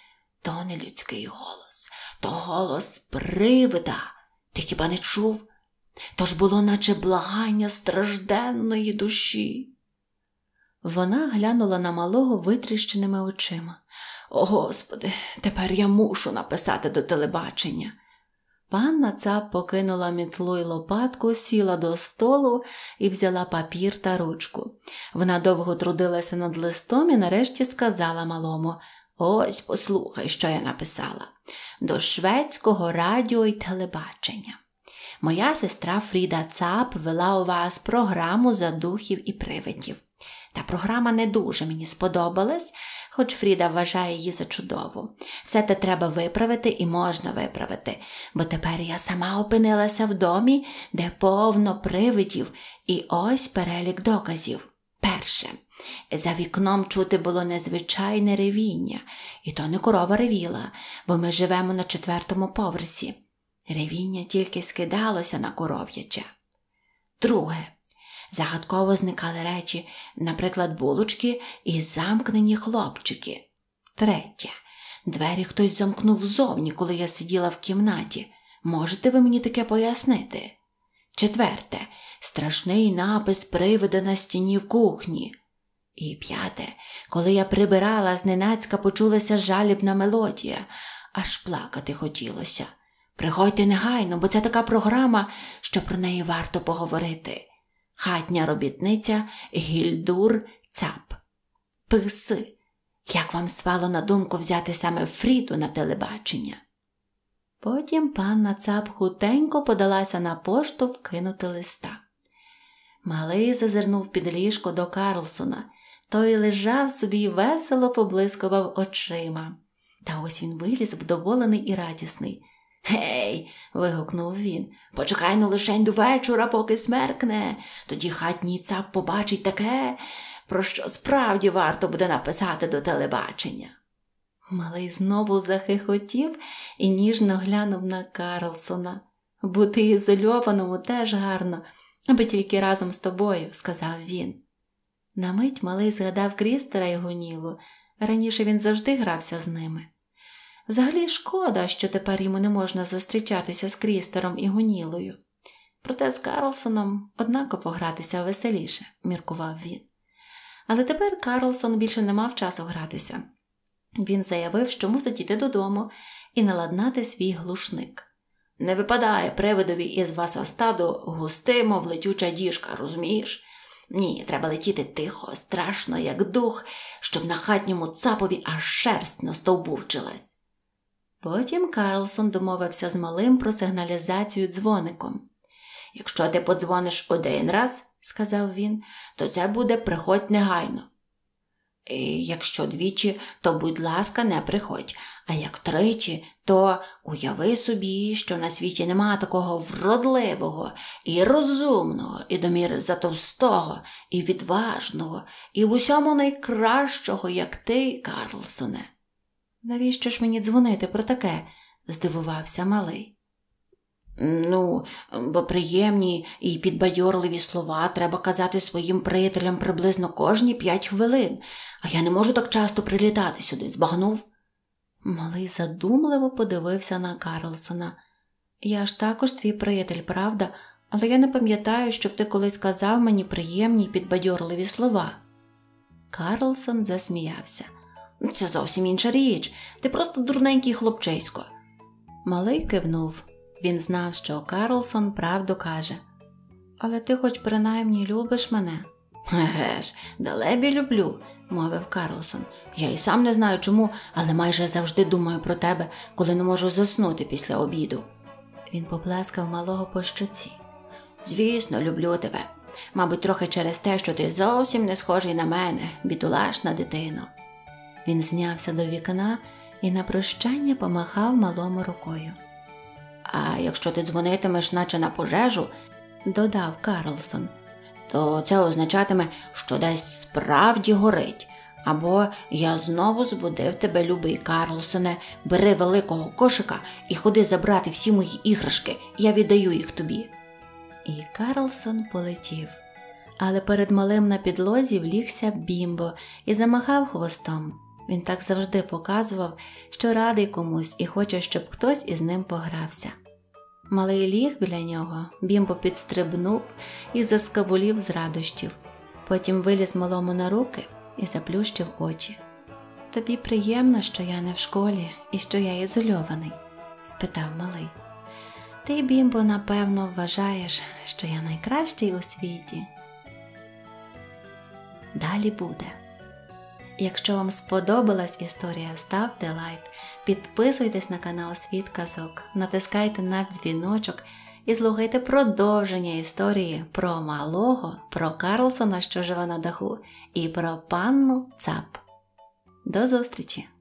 То не людський голос, то голос привида. Ти хіба не чув? тож було наче благання стражденної душі. Вона глянула на малого витріщеними очима. О, Господи, тепер я мушу написати до телебачення. Панна цап покинула мітлу й лопатку, сіла до столу і взяла папір та ручку. Вона довго трудилася над листом і нарешті сказала малому Ось послухай, що я написала до шведського радіо й телебачення. Моя сестра Фріда Цап вела у вас програму за духів і привидів. Та програма не дуже мені сподобалась, хоч Фріда вважає її за чудову. Все те треба виправити і можна виправити, бо тепер я сама опинилася в домі, де повно привидів, і ось перелік доказів. Перше. За вікном чути було незвичайне ревіння, і то не корова ревіла, бо ми живемо на четвертому поверсі. Ревіння тільки скидалося на коров'яче. Друге. Загадково зникали речі, наприклад, булочки і замкнені хлопчики. Третє. Двері хтось замкнув ззовні, коли я сиділа в кімнаті. Можете ви мені таке пояснити? Четверте. Страшний напис привида на стіні в кухні. І п'яте, коли я прибирала, зненацька почулася жалібна мелодія, аж плакати хотілося. Приходьте негайно, бо це така програма, що про неї варто поговорити. Хатня робітниця Гільдур Цап. Писи, як вам спало на думку взяти саме Фріду на телебачення? Потім панна Цап хутенько подалася на пошту вкинути листа. Малий зазирнув під ліжко до Карлсона, той лежав собі і весело поблискував очима. Та ось він виліз вдоволений і радісний. Гей. вигукнув він. Почекай ну лишень до вечора, поки смеркне. Тоді хатній цап побачить таке, про що справді варто буде написати до телебачення. Малий знову захихотів і ніжно глянув на Карлсона. Бути ізольованому теж гарно, аби тільки разом з тобою, сказав він. На мить малий згадав Крістера і Гонілу. Раніше він завжди грався з ними. Взагалі шкода, що тепер йому не можна зустрічатися з Крістером і Гунілою. Проте з Карлсоном однаково гратися веселіше, міркував він. Але тепер Карлсон більше не мав часу гратися. Він заявив, що мусить іти додому і наладнати свій глушник. Не випадає привидові із вас остаду густи, мов летюча діжка, розумієш? Ні, треба летіти тихо, страшно, як дух, щоб на хатньому цапові аж шерсть настовбурчилась. Потім Карлсон домовився з малим про сигналізацію дзвоником. Якщо ти подзвониш один раз, сказав він, то це буде приходь негайно. І Якщо двічі, то будь ласка, не приходь, а як тричі, то уяви собі, що на світі нема такого вродливого, і розумного, і домір затовстого, і відважного, і в усьому найкращого, як ти, Карлсоне. Навіщо ж мені дзвонити про таке? здивувався малий. Ну, бо приємні і підбадьорливі слова треба казати своїм приятелям приблизно кожні п'ять хвилин, а я не можу так часто прилітати сюди, збагнув. Малий задумливо подивився на Карлсона. Я ж також твій приятель, правда, але я не пам'ятаю, щоб ти колись казав мені приємні і підбадьорливі слова. Карлсон засміявся. Ну, це зовсім інша річ, ти просто дурненький хлопчисько. Малий кивнув. Він знав, що Карлсон правду каже. Але ти хоч принаймні любиш мене? Еге ж, далебі люблю, мовив Карлсон. Я й сам не знаю чому, але майже завжди думаю про тебе, коли не можу заснути після обіду. Він поплескав малого по щоці. Звісно, люблю тебе. Мабуть, трохи через те, що ти зовсім не схожий на мене, бідулашна дитино. Він знявся до вікна і на прощання помахав малому рукою. А якщо ти дзвонитимеш, наче на пожежу, додав Карлсон, то це означатиме, що десь справді горить. Або я знову збудив тебе, любий Карлсоне, бери великого кошика і ходи забрати всі мої іграшки, я віддаю їх тобі. І Карлсон полетів. Але перед малим на підлозі влігся бімбо і замахав хвостом. Він так завжди показував, що радий комусь і хоче, щоб хтось із ним погрався. Малий ліг біля нього, бімбо підстрибнув і заскавулів з радощів, потім виліз малому на руки і заплющив очі. Тобі приємно, що я не в школі і що я ізольований? спитав малий. Ти, бімбо, напевно, вважаєш, що я найкращий у світі. Далі буде. Якщо вам сподобалась історія, ставте лайк, підписуйтесь на канал Світ Казок, натискайте на дзвіночок і слухайте продовження історії про малого, про Карлсона, що живе на даху, і про панну Цап. До зустрічі!